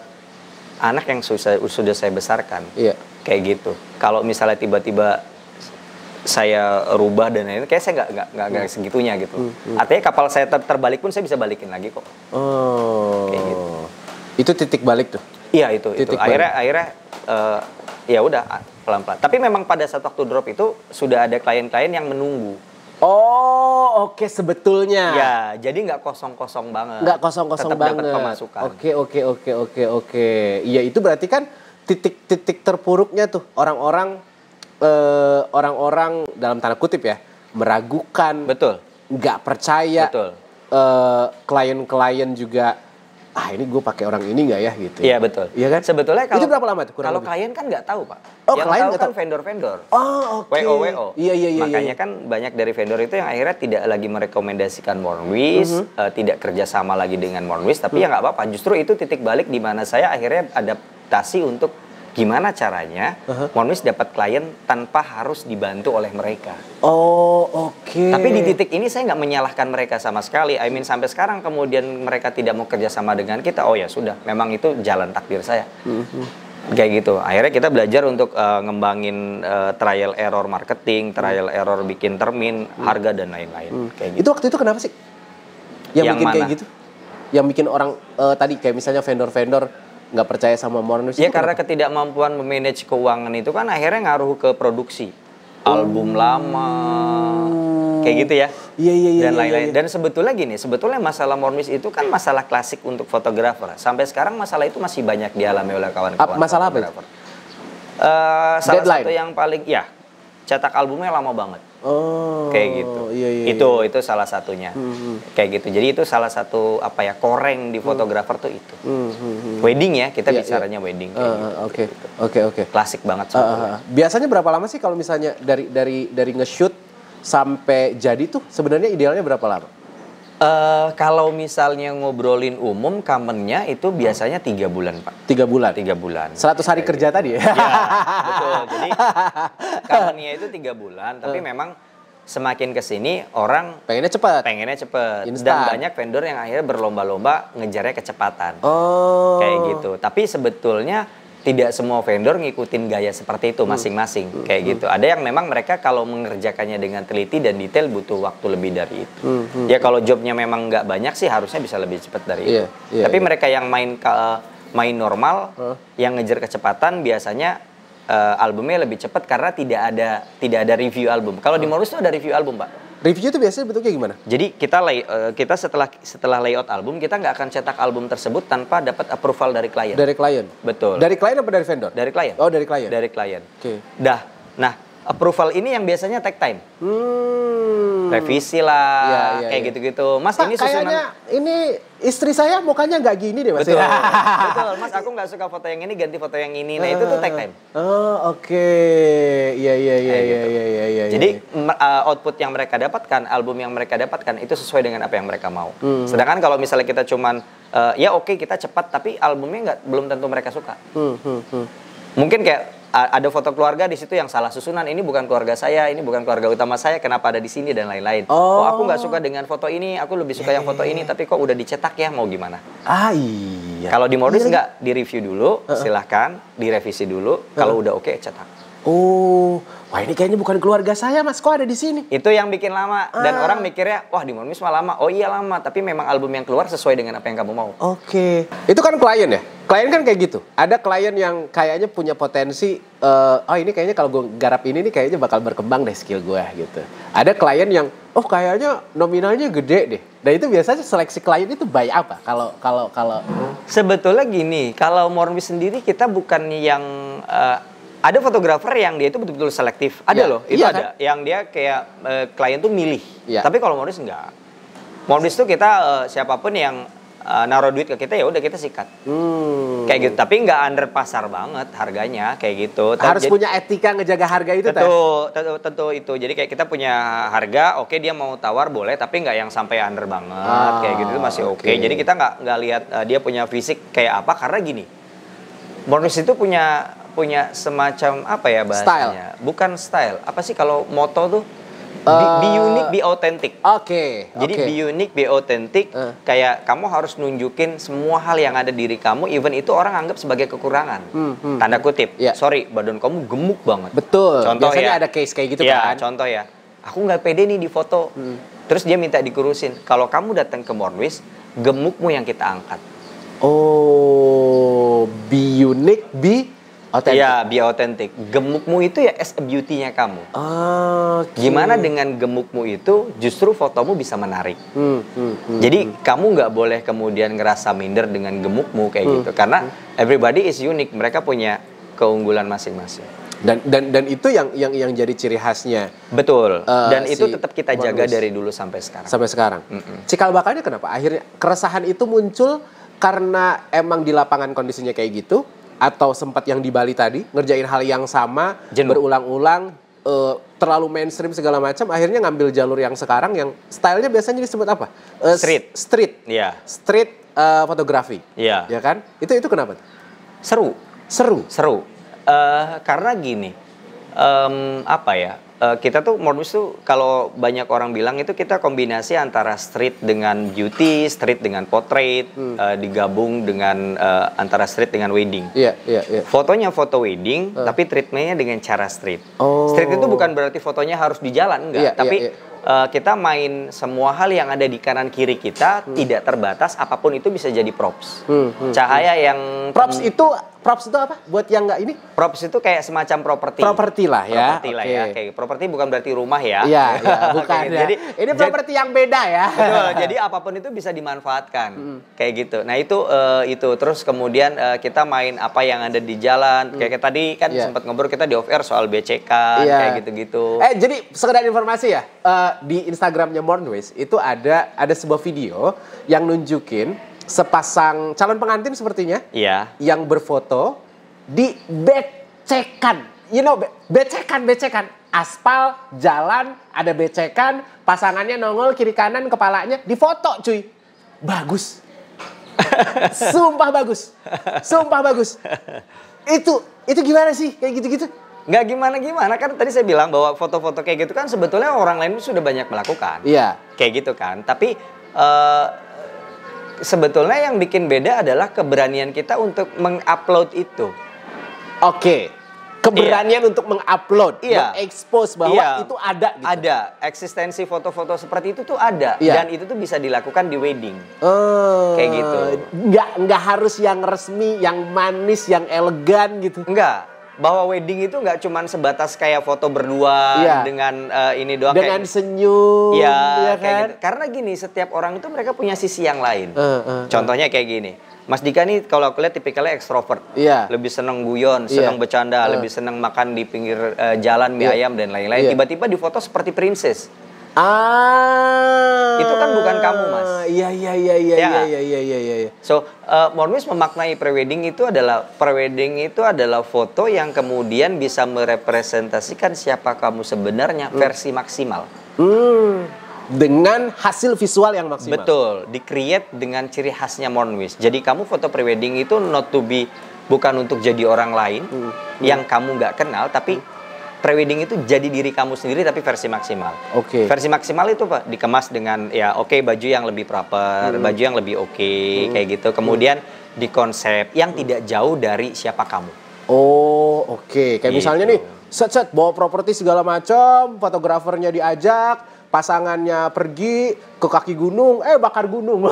anak yang sudah saya besarkan. Iya. Kayak gitu. Kalau misalnya tiba-tiba saya rubah dan lain-lain, kayak saya nggak nggak nggak hmm. segitunya gitu. Hmm, hmm. Artinya kapal saya ter terbalik pun saya bisa balikin lagi kok. Oh. Kayak gitu. Itu titik balik tuh. Iya itu. Titik itu. Balik. akhirnya uh, ya udah pelan-pelan. Tapi memang pada saat waktu drop itu sudah ada klien-klien yang menunggu. Oh, oke okay, sebetulnya. Ya, jadi nggak kosong-kosong banget. Nggak kosong-kosong banget. Dapat pemasukan. Oke, okay, oke, okay, oke, oke, oke. Iya, itu berarti kan titik-titik terpuruknya tuh orang-orang eh, orang-orang dalam tanda kutip ya meragukan. Betul. Nggak percaya. Betul. Eh, klien-klien juga ah ini gue pakai orang ini nggak ya gitu. Iya betul. Iya kan? Sebetulnya kalau itu berapa lama tuh? kalau lebih? klien kan nggak tahu pak. Oh yang klien tahu kan vendor-vendor. Oh oke. Okay. WO WO. Iya iya iya. Makanya iya. kan banyak dari vendor itu yang akhirnya tidak lagi merekomendasikan Mornwis, mm -hmm. uh, eh, tidak kerjasama lagi dengan Mornwis, tapi mm -hmm. ya nggak apa-apa. Justru itu titik balik di mana saya akhirnya adaptasi untuk gimana caranya uh -huh. Monmis dapat klien tanpa harus dibantu oleh mereka. Oh, oke. Okay. Tapi di titik ini saya nggak menyalahkan mereka sama sekali. I mean sampai sekarang kemudian mereka tidak mau kerjasama dengan kita. Oh ya sudah, memang itu jalan takdir saya. Uh mm-hmm. -huh kayak gitu akhirnya kita belajar untuk uh, ngembangin uh, trial error marketing trial hmm. error bikin termin hmm. harga dan lain-lain hmm. kayak gitu. itu waktu itu kenapa sih yang, yang bikin mana? kayak gitu yang bikin orang uh, tadi kayak misalnya vendor-vendor nggak percaya sama Mornus? Ya karena ketidakmampuan memanage keuangan itu kan akhirnya ngaruh ke produksi oh. album lama kayak gitu ya iya iya iya dan iya, iya, lain-lain ya, ya. dan sebetulnya gini sebetulnya masalah Mornus itu kan masalah klasik untuk fotografer sampai sekarang masalah itu masih banyak dialami oleh kawan-kawan masalah apa uh, salah Deadline. satu yang paling ya cetak albumnya lama banget Oh, kayak gitu. Iya, iya, itu iya. itu salah satunya. Mm hmm. Kayak gitu. Jadi itu salah satu apa ya koreng di hmm. fotografer hmm. tuh itu. Mm hmm. Wedding ya kita yeah, iya. bicaranya yeah. wedding. Ah, gitu. Oke oke oke. Klasik banget. Uh, uh, uh. Biasanya berapa lama sih kalau misalnya dari dari dari nge-shoot sampai jadi tuh sebenarnya idealnya berapa lama? Uh, kalau misalnya ngobrolin umum, kamennya itu biasanya tiga bulan, Pak. Tiga bulan? Tiga bulan. Seratus hari kerja gitu. tadi ya? Iya, betul. Jadi kamennya itu tiga bulan, tapi uh. memang semakin ke sini orang pengennya cepat. Pengennya cepat. Dan banyak vendor yang akhirnya berlomba-lomba ngejarnya kecepatan. Oh. Kayak gitu. Tapi sebetulnya tidak semua vendor ngikutin gaya seperti itu hmm. masing-masing hmm. kayak hmm. gitu. Ada yang memang mereka kalau mengerjakannya dengan teliti dan detail butuh waktu lebih dari itu. Hmm. Hmm. Ya kalau jobnya memang nggak banyak sih harusnya bisa lebih cepat dari yeah. itu. Yeah, Tapi yeah. mereka yang main ke, main normal, huh? yang ngejar kecepatan biasanya uh, albumnya lebih cepat karena tidak ada tidak ada review album. Kalau huh? di Morris tuh ada review album, Pak. Review itu biasanya bentuknya gimana? Jadi kita lay, uh, kita setelah setelah layout album kita nggak akan cetak album tersebut tanpa dapat approval dari klien. Dari klien. Betul. Dari klien apa dari vendor? Dari klien. Oh dari klien. Dari klien. Oke. Okay. Dah. Nah approval ini yang biasanya take time. Hmm. Revisi lah, ya, ya, kayak iya. gitu-gitu. Ya. Mas, Pak, ini susunan... kayaknya ini istri saya mukanya nggak gini deh mas. Betul, ya. betul. Mas aku nggak suka foto yang ini, ganti foto yang ini. Nah uh, itu tuh take time. Oh oke, iya iya iya iya, gitu. iya iya iya. Jadi uh, output yang mereka dapatkan, album yang mereka dapatkan itu sesuai dengan apa yang mereka mau. Hmm. Sedangkan kalau misalnya kita cuman uh, ya oke okay, kita cepat, tapi albumnya nggak belum tentu mereka suka. Hmm, hmm, hmm. Mungkin kayak ada foto keluarga di situ yang salah susunan. Ini bukan keluarga saya, ini bukan keluarga utama saya. Kenapa ada di sini dan lain-lain. Oh, oh aku nggak suka dengan foto ini, aku lebih suka yeah. yang foto ini. Tapi kok udah dicetak ya, mau gimana? Ah iya. Kalau di modus iya. nggak iya. direview dulu, uh -uh. silahkan direvisi dulu. Uh -uh. Kalau udah oke, okay, cetak. Oh, wah ini kayaknya bukan keluarga saya mas, kok ada di sini? Itu yang bikin lama dan ah. orang mikirnya, wah di Monmis mah lama. Oh iya lama, tapi memang album yang keluar sesuai dengan apa yang kamu mau. Oke, okay. itu kan klien ya? klien kan kayak gitu. Ada klien yang kayaknya punya potensi, uh, oh ini kayaknya kalau gue garap ini nih kayaknya bakal berkembang deh skill gue gitu. Ada klien yang, oh kayaknya nominalnya gede deh. Dan itu biasanya seleksi klien itu by apa? Kalau kalau kalau sebetulnya gini, kalau Morbi sendiri kita bukan yang uh, ada fotografer yang dia itu betul-betul selektif. Ada ya, loh, itu iya, ada. Kan? Yang dia kayak uh, klien tuh milih. Ya. Tapi kalau Morbi enggak. Morbi tuh kita uh, siapapun yang uh, naruh duit ke kita ya udah kita sikat hmm. kayak gitu tapi nggak under pasar banget harganya kayak gitu harus jadi, punya etika ngejaga harga itu tentu, tentu tentu itu jadi kayak kita punya harga oke okay, dia mau tawar boleh tapi nggak yang sampai under banget ah, kayak gitu masih oke okay. okay. jadi kita nggak nggak lihat uh, dia punya fisik kayak apa karena gini bonus itu punya punya semacam apa ya bahasanya style. bukan style apa sih kalau moto tuh Uh, be, eh, be unique, be authentic. Oke. Okay, Jadi okay. be unique, be authentic. Uh. Kayak kamu harus nunjukin semua hal yang ada diri kamu, even itu orang anggap sebagai kekurangan. Hmm, hmm. Tanda kutip. Yeah. Sorry, badan kamu gemuk banget. Betul. Contoh Biasanya ya. ada case kayak gitu yeah, kan. Contoh ya. Aku nggak pede nih di foto. Hmm. Terus dia minta dikurusin. Kalau kamu datang ke Morwis, gemukmu yang kita angkat. Oh, be unique, be Authentic. Iya, be authentic. Gemukmu itu ya as a beauty-nya kamu. Ah, okay. Gimana dengan gemukmu itu justru fotomu bisa menarik. Hmm, hmm, hmm, Jadi hmm. kamu nggak boleh kemudian ngerasa minder dengan gemukmu kayak hmm, gitu. Karena hmm. everybody is unique. Mereka punya keunggulan masing-masing. Dan dan dan itu yang yang yang jadi ciri khasnya. Betul. Uh, dan si itu tetap kita jaga dari dulu sampai sekarang. Sampai sekarang. Mm -mm. Cikal bakalnya kenapa? Akhirnya keresahan itu muncul karena emang di lapangan kondisinya kayak gitu atau sempat yang di Bali tadi ngerjain hal yang sama berulang-ulang uh, terlalu mainstream segala macam akhirnya ngambil jalur yang sekarang yang stylenya biasanya disebut apa uh, street street ya yeah. street uh, fotografi ya yeah. ya kan itu itu kenapa seru seru seru uh, karena gini um, apa ya uh, kita tuh modus tuh kalau banyak orang bilang itu kita kombinasi antara street dengan beauty, street dengan portrait, hmm. uh, digabung dengan uh, antara street dengan wedding. Iya, yeah, iya, yeah, iya. Yeah. Fotonya foto wedding, uh. tapi treatmentnya dengan cara street. Oh. Street itu bukan berarti fotonya harus di jalan enggak, yeah, iya, tapi yeah, iya. yeah. Uh, kita main semua hal yang ada di kanan kiri kita hmm. tidak terbatas apapun itu bisa jadi props hmm, hmm, hmm. cahaya hmm. yang props itu props itu apa? Buat yang nggak ini? Props itu kayak semacam properti. Properti lah ya. Properti okay. lah ya. Kayak properti bukan berarti rumah ya. Iya, ya, bukan. okay. ya. Jadi ini properti yang beda ya. Betul. Jadi apapun itu bisa dimanfaatkan. Hmm. Kayak gitu. Nah, itu uh, itu terus kemudian uh, kita main apa yang ada di jalan. Hmm. Kayak, tadi kan yeah. sempat ngobrol kita di off air soal BCK yeah. kayak gitu-gitu. Eh, jadi sekedar informasi ya. Uh, di Instagramnya Mornways itu ada ada sebuah video yang nunjukin sepasang calon pengantin sepertinya iya. yang berfoto di becekan. You know, be becekan, becekan. Aspal, jalan, ada becekan, pasangannya nongol kiri kanan kepalanya, difoto cuy. Bagus. Sumpah bagus. Sumpah bagus. Itu itu gimana sih kayak gitu-gitu? nggak gimana gimana kan tadi saya bilang bahwa foto-foto kayak gitu kan sebetulnya orang lain sudah banyak melakukan iya kayak gitu kan tapi uh, sebetulnya yang bikin beda adalah keberanian kita untuk mengupload itu. Oke. Keberanian iya. untuk mengupload, iya. mengekspos bahwa iya. itu ada. Gitu. Ada eksistensi foto-foto seperti itu tuh ada iya. dan itu tuh bisa dilakukan di wedding. Uh, Kayak gitu. Nggak nggak harus yang resmi, yang manis, yang elegan gitu. Enggak bahwa wedding itu nggak cuma sebatas kayak foto berdua ya. dengan uh, ini doang dengan kayak, senyum ya, ya kan? gitu. karena gini setiap orang itu mereka punya sisi yang lain uh, uh, contohnya kayak gini Mas Dika nih kalau aku lihat tipikalnya ekstrovert yeah. lebih seneng guyon iya. seneng yeah. bercanda uh. lebih seneng makan di pinggir uh, jalan mie yeah. ayam dan lain-lain yeah. tiba-tiba di foto seperti princess Ah. Itu kan bukan kamu, Mas. Iya iya iya iya ya iya, iya iya iya iya iya. Ya. So, uh, Mormis memaknai prewedding itu adalah prewedding itu adalah foto yang kemudian bisa merepresentasikan siapa kamu sebenarnya hmm. versi maksimal. Hmm. Dengan hasil visual yang maksimal. Betul, di dengan ciri khasnya Mormis. Jadi kamu foto prewedding itu not to be bukan untuk jadi orang lain hmm. yang kamu nggak kenal tapi hmm prewedding itu jadi diri kamu sendiri tapi versi maksimal. Oke. Okay. Versi maksimal itu Pak dikemas dengan ya oke okay, baju yang lebih proper, hmm. baju yang lebih oke okay, hmm. kayak gitu. Hmm. Kemudian hmm. di konsep yang hmm. tidak jauh dari siapa kamu. Oh, oke. Okay. Kayak gitu. misalnya nih set set bawa properti segala macam, fotografernya diajak, pasangannya pergi ke kaki gunung, eh bakar gunung.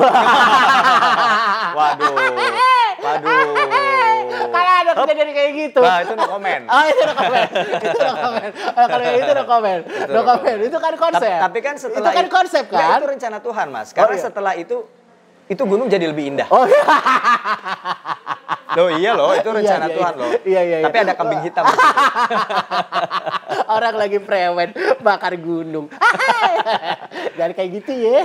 waduh, waduh, ada jadi kayak gitu. Nah, itu no comment. oh, itu no comment. itu no comment. kalau itu no comment. no, comment. Itu kan konsep. Tapi, kan setelah itu kan konsep nah, kan? itu rencana Tuhan, Mas. Karena oh, iya. setelah itu itu gunung jadi lebih indah. Oh iya. loh iya loh, itu iya, rencana iya, Tuhan loh. Iya, iya, iya. Tapi ada kambing hitam orang lagi prewed bakar gunung dan ah, eh. kayak gitu ya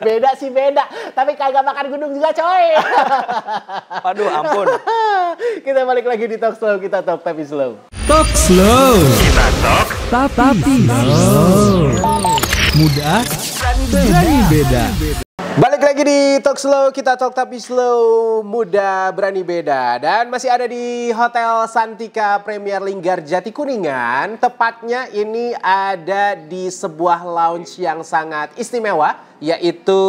beda sih beda tapi kagak bakar gunung juga coy aduh ampun kita balik lagi di talk slow kita talk tapi slow talk slow kita talk tapi, slow mudah berani beda. Balik lagi di Talk Slow, kita talk tapi slow, muda berani beda. Dan masih ada di Hotel Santika Premier Linggar Jati Kuningan. Tepatnya ini ada di sebuah lounge yang sangat istimewa yaitu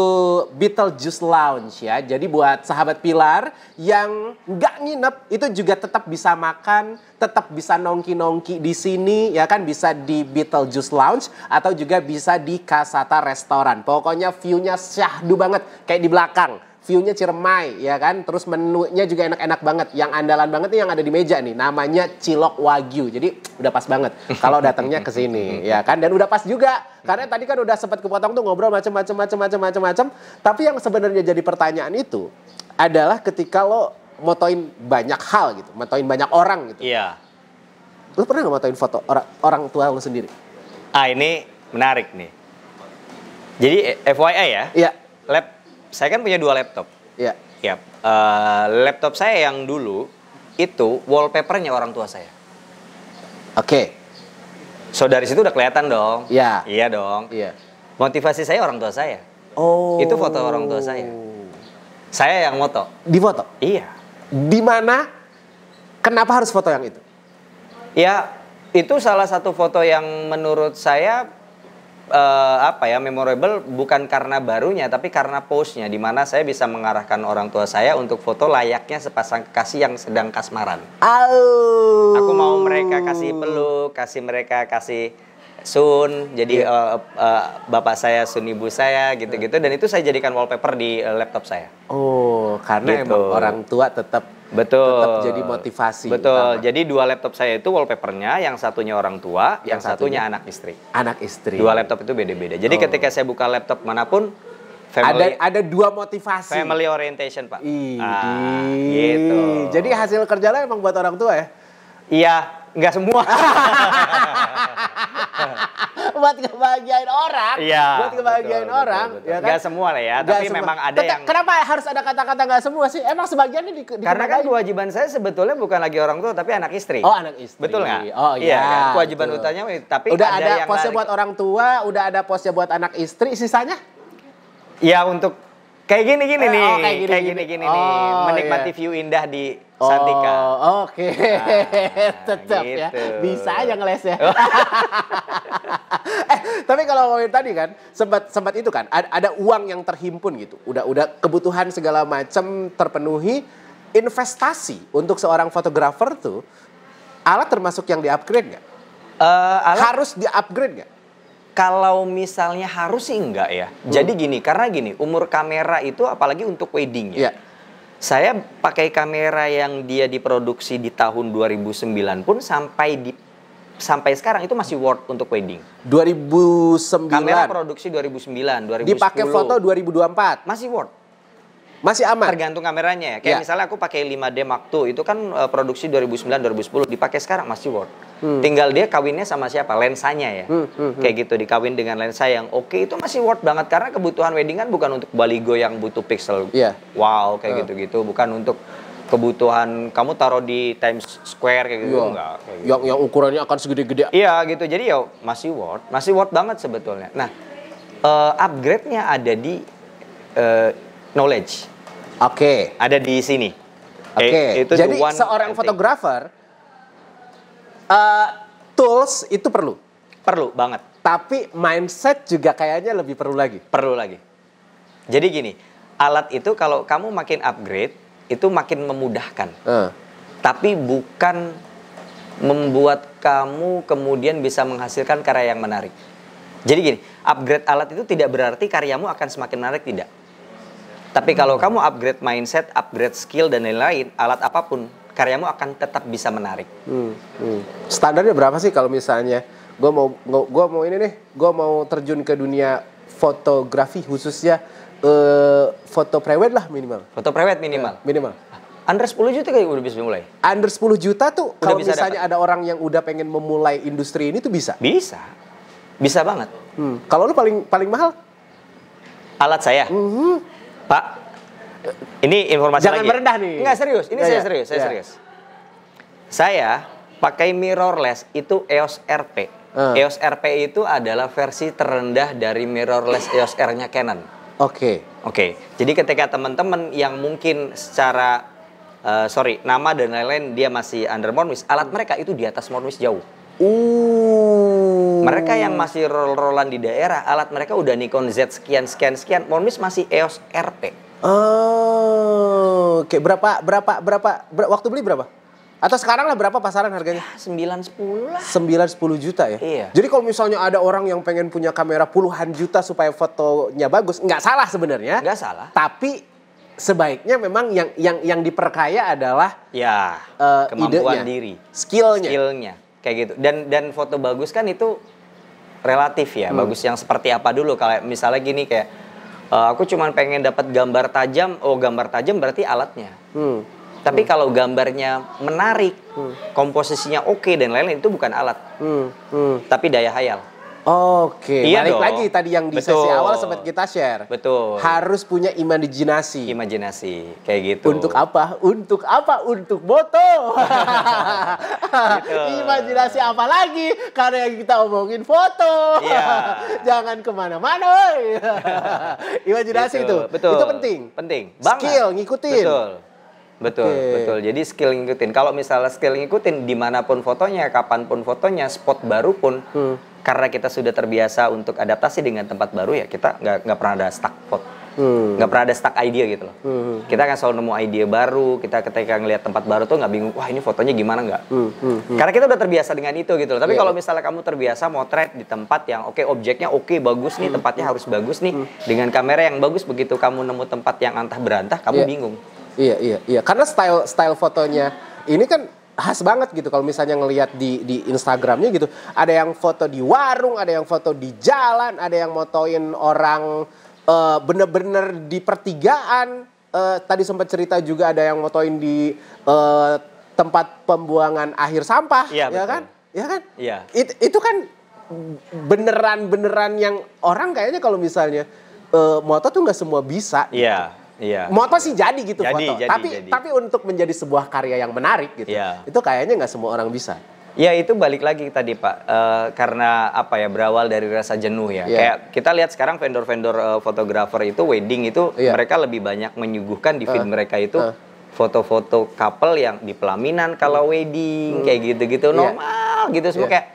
Beetlejuice Lounge ya. Jadi buat sahabat Pilar yang nggak nginep itu juga tetap bisa makan, tetap bisa nongki-nongki di sini ya kan bisa di Beetlejuice Lounge atau juga bisa di Kasata Restoran. Pokoknya view-nya syahdu banget kayak di belakang viewnya ciremai ya kan terus menunya juga enak-enak banget yang andalan banget nih yang ada di meja nih namanya cilok wagyu jadi udah pas banget kalau datangnya ke sini ya kan dan udah pas juga karena tadi kan udah sempat kepotong tuh ngobrol macam-macam macam-macam macam-macam tapi yang sebenarnya jadi pertanyaan itu adalah ketika lo motoin banyak hal gitu motoin banyak orang gitu iya lo pernah nggak motoin foto orang orang tua lo sendiri ah ini menarik nih jadi FYI ya iya lab saya kan punya dua laptop. Iya. Yeah. Uh, laptop saya yang dulu itu wallpapernya orang tua saya. Oke. Okay. So dari situ udah kelihatan dong. Iya. Iya dong. Iya. Motivasi saya orang tua saya. Oh. Itu foto orang tua saya. Saya yang foto. Di foto? Iya. Di mana? Kenapa harus foto yang itu? Ya, itu salah satu foto yang menurut saya uh, apa ya memorable bukan karena barunya tapi karena postnya di mana saya bisa mengarahkan orang tua saya untuk foto layaknya sepasang kasih yang sedang kasmaran. Oh. Aku mau mereka kasih peluk, kasih mereka kasih Sun, jadi yeah. Iya. uh, eh, uh, bapak saya Sun ibu saya gitu-gitu dan itu saya jadikan wallpaper di uh, laptop saya. Oh, karena gitu. emang orang tua tetap Betul. Tetap jadi motivasi. Betul. Utama. Jadi dua laptop saya itu wallpapernya yang satunya orang tua, yang, yang satunya, satunya anak istri. Anak istri. Dua laptop itu beda-beda. Jadi oh. ketika saya buka laptop manapun Family, ada ada dua motivasi. Family orientation, Pak. Ih, ah, gitu. Jadi hasil kerjanya emang buat orang tua ya? Iya, nggak semua. buat kebahagiaan orang, iya, buat kebahagiaan betul, orang, betul, betul. ya kan? Gak semua lah ya, gak tapi semua. memang ada yang Kenapa harus ada kata-kata gak semua sih? Emang sebagiannya di, di Karena kan kewajiban saya sebetulnya bukan lagi orang tua tapi anak istri. Oh, anak istri. Betul nggak? Oh iya. Ya, kan? Kewajiban betul. utamanya tapi udah ada, ada posnya buat orang tua, udah ada posnya buat anak istri, sisanya? Ya untuk kayak gini gini eh, oh, nih, oh, kayak gini gini gini, oh, nih, menikmati iya. view indah di Oh, Santika. Oke. Okay. Nah, Tetap ya. gitu. ya. Bisa aja ngeles ya. eh, tapi kalau ngomongin tadi kan sempat sempat itu kan ada, ada uang yang terhimpun gitu. Udah udah kebutuhan segala macam terpenuhi. Investasi untuk seorang fotografer tuh alat termasuk yang di-upgrade nggak? Uh, alat... Harus di-upgrade nggak? Kalau misalnya harus sih enggak ya. Hmm. Jadi gini, karena gini, umur kamera itu apalagi untuk wedding ya. Yeah saya pakai kamera yang dia diproduksi di tahun 2009 pun sampai di sampai sekarang itu masih worth untuk wedding. 2009. Kamera produksi 2009, 2010. Dipakai foto 2024. Masih worth. Masih aman. Tergantung kameranya ya. Kayak yeah. misalnya aku pakai 5D Mark II itu kan uh, produksi 2009 2010 dipakai sekarang masih worth. Hmm. Tinggal dia kawinnya sama siapa, lensanya ya. Hmm, hmm, hmm. Kayak gitu dikawin dengan lensa yang oke okay, itu masih worth banget karena kebutuhan wedding kan bukan untuk baligo yang butuh pixel yeah. wow kayak hmm. gitu-gitu, bukan untuk kebutuhan kamu taruh di Times Square kayak gitu ya. enggak kayak gitu. yang yang ukurannya akan segede-gede iya gitu jadi ya masih worth masih worth banget sebetulnya nah uh, eh, upgrade nya ada di uh, knowledge oke okay. ada di sini oke okay. Eh, jadi seorang fotografer uh, tools itu perlu perlu banget tapi mindset juga kayaknya lebih perlu lagi perlu lagi jadi gini alat itu kalau kamu makin upgrade itu makin memudahkan uh. tapi bukan membuat kamu kemudian bisa menghasilkan karya yang menarik jadi gini upgrade alat itu tidak berarti karyamu akan semakin menarik tidak tapi kalau hmm. kamu upgrade mindset, upgrade skill dan lain-lain, alat apapun karyamu akan tetap bisa menarik. Hmm, hmm. Standarnya berapa sih kalau misalnya gue mau gue mau ini nih, gue mau terjun ke dunia fotografi khususnya uh, foto prewed lah minimal. Foto prewed minimal. Ya, minimal. Under 10 juta kayak udah bisa mulai. Under 10 juta tuh kalau misalnya dapat. ada orang yang udah pengen memulai industri ini tuh bisa. Bisa. Bisa banget. Hmm. Kalau lu paling paling mahal alat saya. Mm -hmm. Pak, ini informasi Jangan lagi. merendah nih. Enggak serius, ini iya, saya ya? serius, saya ya. serius. Saya pakai mirrorless itu EOS RP. Uh. Hmm. EOS RP itu adalah versi terendah dari mirrorless EOS R-nya Canon. Oke. Okay. Oke. Okay. Jadi ketika teman-teman yang mungkin secara uh, sorry, nama dan lain-lain dia masih under Mormis, alat mereka itu di atas Mormis jauh. Uh. Mereka yang masih roll-rollan di daerah, alat mereka udah Nikon Z sekian sekian sekian, Mormis masih EOS RP. Oh, oke. Berapa, berapa, berapa, berapa, waktu beli berapa? Atau sekarang lah berapa pasaran harganya? Ya, sembilan sepuluh lah. Sembilan sepuluh juta ya? Iya. Jadi kalau misalnya ada orang yang pengen punya kamera puluhan juta supaya fotonya bagus, nggak salah sebenarnya. Nggak salah. Tapi sebaiknya memang yang yang yang diperkaya adalah ya uh, kemampuan idenya, diri, skillnya, skillnya kayak gitu. Dan dan foto bagus kan itu relatif ya. Hmm. Bagus yang seperti apa dulu? Kalau misalnya gini kayak uh, aku cuma pengen dapat gambar tajam oh gambar tajam berarti alatnya hmm. tapi hmm. kalau gambarnya menarik hmm. komposisinya oke okay, dan lain-lain itu bukan alat hmm. Hmm. tapi daya hayal Oke, iya balik dong. lagi tadi yang di Betul. sesi awal sempat kita share. Betul. Harus punya imajinasi. Imajinasi, kayak gitu. Untuk apa? Untuk apa? Untuk foto. gitu. Imajinasi apa lagi? Karena yang kita omongin foto. Iya. Jangan kemana-mana. imajinasi gitu. itu. Betul. Itu penting. Penting. Banget. Skill, ngikutin. Betul. Betul, okay. betul. Jadi skill ngikutin. Kalau misalnya skill ngikutin dimanapun fotonya, kapanpun fotonya, spot baru pun, hmm. karena kita sudah terbiasa untuk adaptasi dengan tempat baru ya, kita nggak nggak pernah ada stuck spot, hmm. nggak hmm. pernah ada stuck idea gitu loh. Hmm. hmm. Kita akan selalu nemu ide baru. Kita ketika ngelihat tempat baru tuh nggak bingung, wah ini fotonya gimana nggak? Hmm. Hmm. hmm. Karena kita udah terbiasa dengan itu gitu loh. Tapi yeah. kalau misalnya kamu terbiasa motret di tempat yang oke okay, objeknya oke okay, bagus nih, tempatnya harus bagus nih, dengan kamera yang bagus begitu kamu nemu tempat yang antah berantah, kamu yeah. bingung. Iya iya iya karena style style fotonya ini kan khas banget gitu kalau misalnya ngelihat di di Instagramnya gitu ada yang foto di warung ada yang foto di jalan ada yang motoin orang bener eh, bener-bener di pertigaan uh, tadi sempat cerita juga ada yang motoin di uh, tempat pembuangan akhir sampah iya, ya, ya kan ya kan ya. It, itu kan beneran beneran yang orang kayaknya kalau misalnya uh, motor tuh nggak semua bisa ya. Gitu Iya. Mau apa sih jadi gitu jadi, foto. Jadi, tapi jadi. tapi untuk menjadi sebuah karya yang menarik gitu. Iya. Itu kayaknya nggak semua orang bisa. Ya itu balik lagi tadi Pak, uh, karena apa ya berawal dari rasa jenuh ya. Yeah. Kayak kita lihat sekarang vendor-vendor eh, fotografer -vendor, uh, itu wedding itu yeah. mereka lebih banyak menyuguhkan di feed uh, mereka itu foto foto-foto couple yang di pelaminan kalau hmm. wedding hmm. kayak gitu-gitu iya. normal yeah. gitu semua yeah. kayak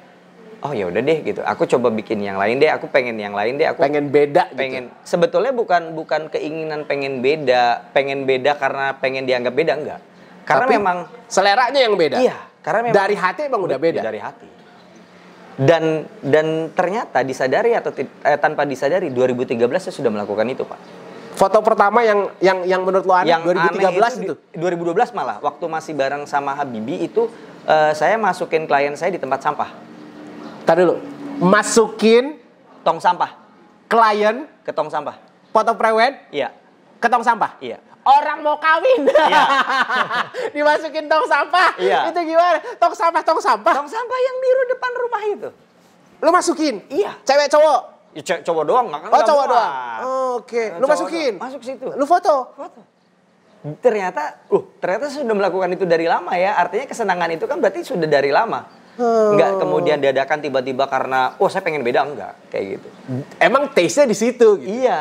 oh ya udah deh gitu aku coba bikin yang lain deh aku pengen yang lain deh aku pengen beda gitu. pengen gitu. sebetulnya bukan bukan keinginan pengen beda pengen beda karena pengen dianggap beda enggak karena Tapi memang seleranya yang beda iya karena memang dari hati emang udah beda dari hati dan dan ternyata disadari atau eh, tanpa disadari 2013 saya sudah melakukan itu pak foto pertama yang yang yang menurut lo aneh yang 2013 aneh itu, itu 2012 malah waktu masih bareng sama Habibi itu eh, saya masukin klien saya di tempat sampah Tadi dulu. Masukin tong sampah. Klien ke tong sampah. Foto prewed? Iya. Ke tong sampah? Iya. Orang mau kawin. Iya. Dimasukin tong sampah. Iya. Itu gimana? Tong sampah, tong sampah. Tong sampah yang biru depan rumah itu. Lu masukin? Iya. Cewek cowok? Ya, cewek cowok doang Oh, cowok doang. Oh, Oke. Okay. Eh, Lu masukin. Doang. Masuk situ. Lu foto. Foto. Ternyata, uh, ternyata sudah melakukan itu dari lama ya. Artinya kesenangan itu kan berarti sudah dari lama Hmm. Enggak kemudian dadakan tiba-tiba karena oh saya pengen beda enggak kayak gitu. Emang taste-nya di situ gitu. Iya.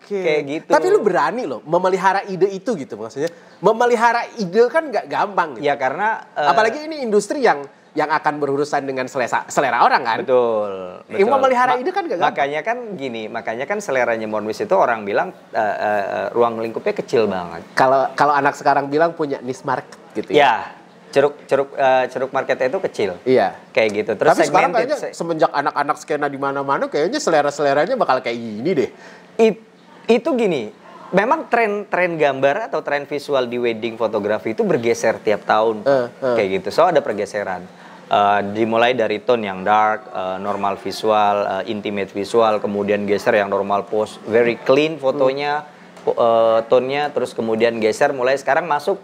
Okay. Kayak gitu. Tapi lu berani loh memelihara ide itu gitu maksudnya. Memelihara ide kan nggak gampang gitu. Ya karena uh, apalagi ini industri yang yang akan berurusan dengan selera selera orang kan. Betul. betul. eh, melihara Ma ide kan gak gampang. Makanya kan gini, makanya kan seleranya Monwis itu orang bilang uh, uh, ruang lingkupnya kecil banget. Kalau kalau anak sekarang bilang punya niche market gitu ya. ya ceruk ceruk uh, ceruk marketnya itu kecil. Iya. Kayak gitu. Terus Tapi sekarang kayaknya se semenjak anak-anak skena di mana-mana kayaknya selera-seleranya bakal kayak gini deh. It, itu gini, memang tren-tren gambar atau tren visual di wedding fotografi itu bergeser tiap tahun. Uh, uh. Kayak gitu. So ada pergeseran. Uh, dimulai dari tone yang dark, uh, normal visual, uh, intimate visual, kemudian geser yang normal pose, very clean fotonya, uh, tone-nya, terus kemudian geser mulai sekarang masuk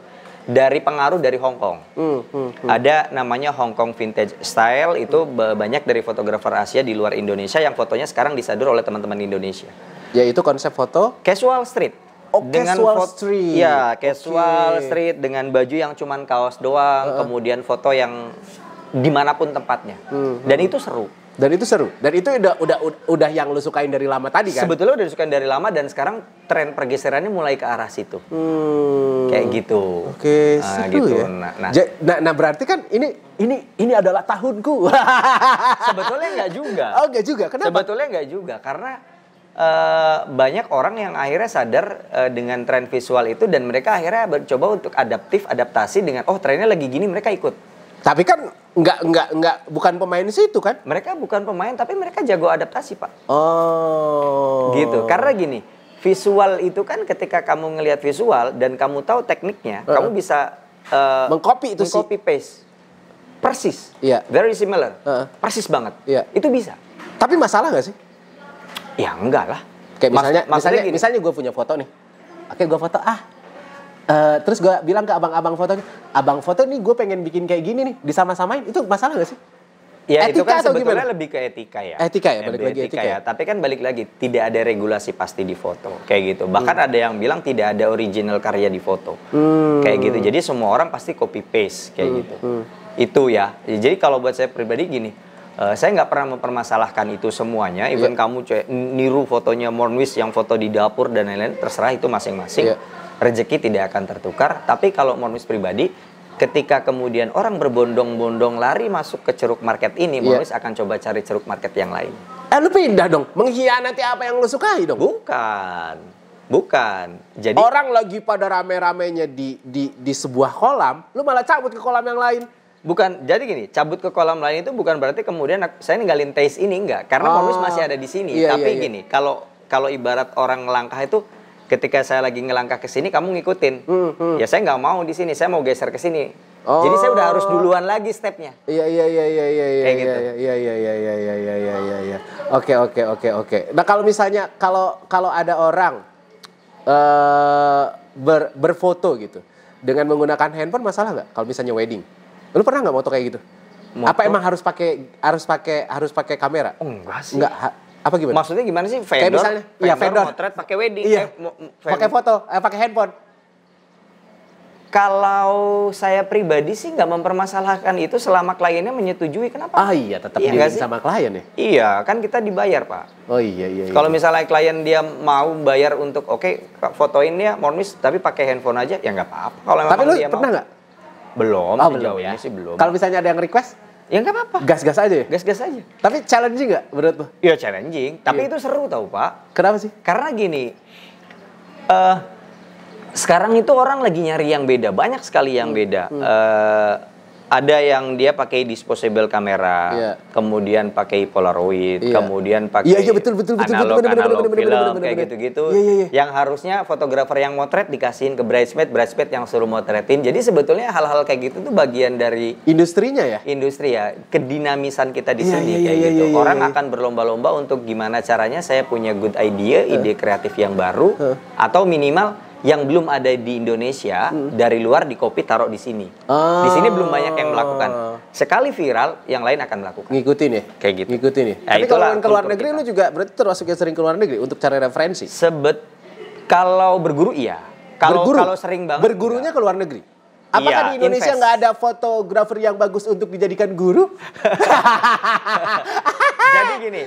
dari pengaruh dari Hong Kong. Hmm, hmm, hmm. Ada namanya Hong Kong vintage style itu hmm. banyak dari fotografer Asia di luar Indonesia yang fotonya sekarang disadur oleh teman-teman di Indonesia. Yaitu konsep foto casual street. Oh, dengan casual foto, street. Ya, casual okay. street dengan baju yang cuman kaos doang, uh -uh. kemudian foto yang dimanapun tempatnya. Hmm, hmm. Dan hmm. itu seru. Dan itu seru. Dan itu udah udah udah yang lu sukain dari lama tadi kan? Sebetulnya udah sukain dari lama dan sekarang tren pergeserannya mulai ke arah situ. Hmm. Kayak gitu. Oke, okay, ah, seru gitu. Ya? Nah, nah. nah, nah berarti kan ini ini ini adalah tahunku. Sebetulnya nggak juga. Oh, nggak juga. Kenapa? Sebetulnya nggak juga karena Uh, banyak orang yang akhirnya sadar uh, dengan tren visual itu dan mereka akhirnya mencoba untuk adaptif adaptasi dengan oh trennya lagi gini mereka ikut tapi kan nggak nggak nggak bukan pemain itu kan? Mereka bukan pemain tapi mereka jago adaptasi pak. Oh. Gitu. Karena gini visual itu kan ketika kamu ngelihat visual dan kamu tahu tekniknya, uh. kamu bisa uh, mengcopy itu mengcopy sih. paste. Persis. Iya. Yeah. Very similar. Uh. Persis banget. Iya. Yeah. Itu bisa. Tapi masalah nggak sih? Ya enggak lah. Kayak misalnya, Mas, misalnya, misalnya gue punya foto nih. Oke, gue foto ah Eh, terus gue bilang ke abang-abang foto, abang foto nih gue pengen bikin kayak gini nih, disama-samain, itu masalah gak sih? Ya etika itu kan atau sebetulnya gimana? lebih ke etika ya. Etika ya, ya balik lagi etika, etika ya. ya. Tapi kan balik lagi tidak ada regulasi pasti di foto kayak gitu. Hmm. Bahkan hmm. ada yang bilang tidak ada original karya di foto. Hmm. Kayak gitu. Jadi semua orang pasti copy paste kayak hmm. gitu. Hmm. Itu ya. Jadi kalau buat saya pribadi gini, uh, saya nggak pernah mempermasalahkan itu semuanya. Even yeah. kamu niru fotonya Mornwis yang foto di dapur dan lain-lain terserah itu masing-masing. Yeah rezeki tidak akan tertukar. Tapi kalau mormis pribadi, ketika kemudian orang berbondong-bondong lari masuk ke ceruk market ini, yeah. mormis akan coba cari ceruk market yang lain. Eh lu pindah dong, mengkhianati apa yang lu sukai dong? Bukan. Bukan. Jadi orang lagi pada rame-ramenya di di di sebuah kolam, lu malah cabut ke kolam yang lain. Bukan. Jadi gini, cabut ke kolam lain itu bukan berarti kemudian saya ninggalin taste ini enggak, karena oh, ah. monis masih ada di sini. Iya, Tapi iya, iya. gini, kalau kalau ibarat orang langkah itu ketika saya lagi ngelangkah ke sini kamu ngikutin hmm, hmm. ya saya nggak mau di sini saya mau geser ke sini oh. jadi saya udah harus duluan lagi stepnya iya iya iya iya iya iya iya iya iya iya iya iya iya iya iya oke oke oke oke nah kalau misalnya kalau kalau ada orang uh, ber, berfoto gitu dengan menggunakan handphone masalah nggak kalau misalnya wedding lu pernah nggak foto kayak gitu Moto. Apa emang harus pakai harus pakai harus pakai kamera? Oh, enggak sih. Enggak. Apa gimana? Maksudnya gimana sih vendor? Kayak misalnya, iya, vendor, ya, vendor. motret pakai wedding, iya. eh, pakai foto, eh, pakai handphone. Kalau saya pribadi sih nggak mempermasalahkan itu selama kliennya menyetujui. Kenapa? Ah iya, tetap iya sama klien ya. Iya, kan kita dibayar pak. Oh iya iya. iya. Kalau misalnya klien dia mau bayar untuk oke okay, fotoin dia, mormis tapi pakai handphone aja, ya nggak apa-apa. Kalau tapi lu dia pernah nggak? Belum, oh, belum ya. sih belum. Kalau misalnya ada yang request, Ya nggak apa-apa. Gas-gas aja ya? Gas-gas aja. Tapi challenging nggak menurut lo? Iya challenging. Tapi yeah. itu seru tau Pak. Kenapa sih? Karena gini, uh, sekarang itu orang lagi nyari yang beda. Banyak sekali yang hmm. beda. Hmm. Uh, ada yang dia pakai disposable kamera, yeah. kemudian pakai polaroid, yeah. kemudian pakai yeah, iya, iya, yeah, betul, betul, betul, analog, betul, betul, analog betul, betul, film kayak gitu-gitu. Yeah, yeah, yeah. Yang harusnya fotografer yang motret dikasihin ke bridesmaid, bridesmaid yang suruh motretin. Jadi sebetulnya hal-hal kayak gitu tuh bagian dari industrinya ya. Industri ya, kedinamisan kita di yeah, sini yeah, yeah, kayak yeah, gitu. Yeah, yeah, Orang yeah, yeah. akan berlomba-lomba untuk gimana caranya saya punya good idea, uh. ide kreatif yang baru uh. atau minimal yang belum ada di Indonesia hmm. dari luar di kopi taruh di sini. Ah. Di sini belum ah. banyak yang melakukan. Sekali viral, yang lain akan melakukan. Ngikutin ya? Kayak gitu. Ngikutin ya. ya Tapi kalau yang ke luar negeri kita. lu juga berarti termasuk yang sering ke luar negeri untuk cari referensi. Sebet kalau berguru iya. Kalau berguru. kalau sering banget. Bergurunya ke luar negeri. Apakah iya, di Indonesia nggak ada fotografer yang bagus untuk dijadikan guru? Jadi gini,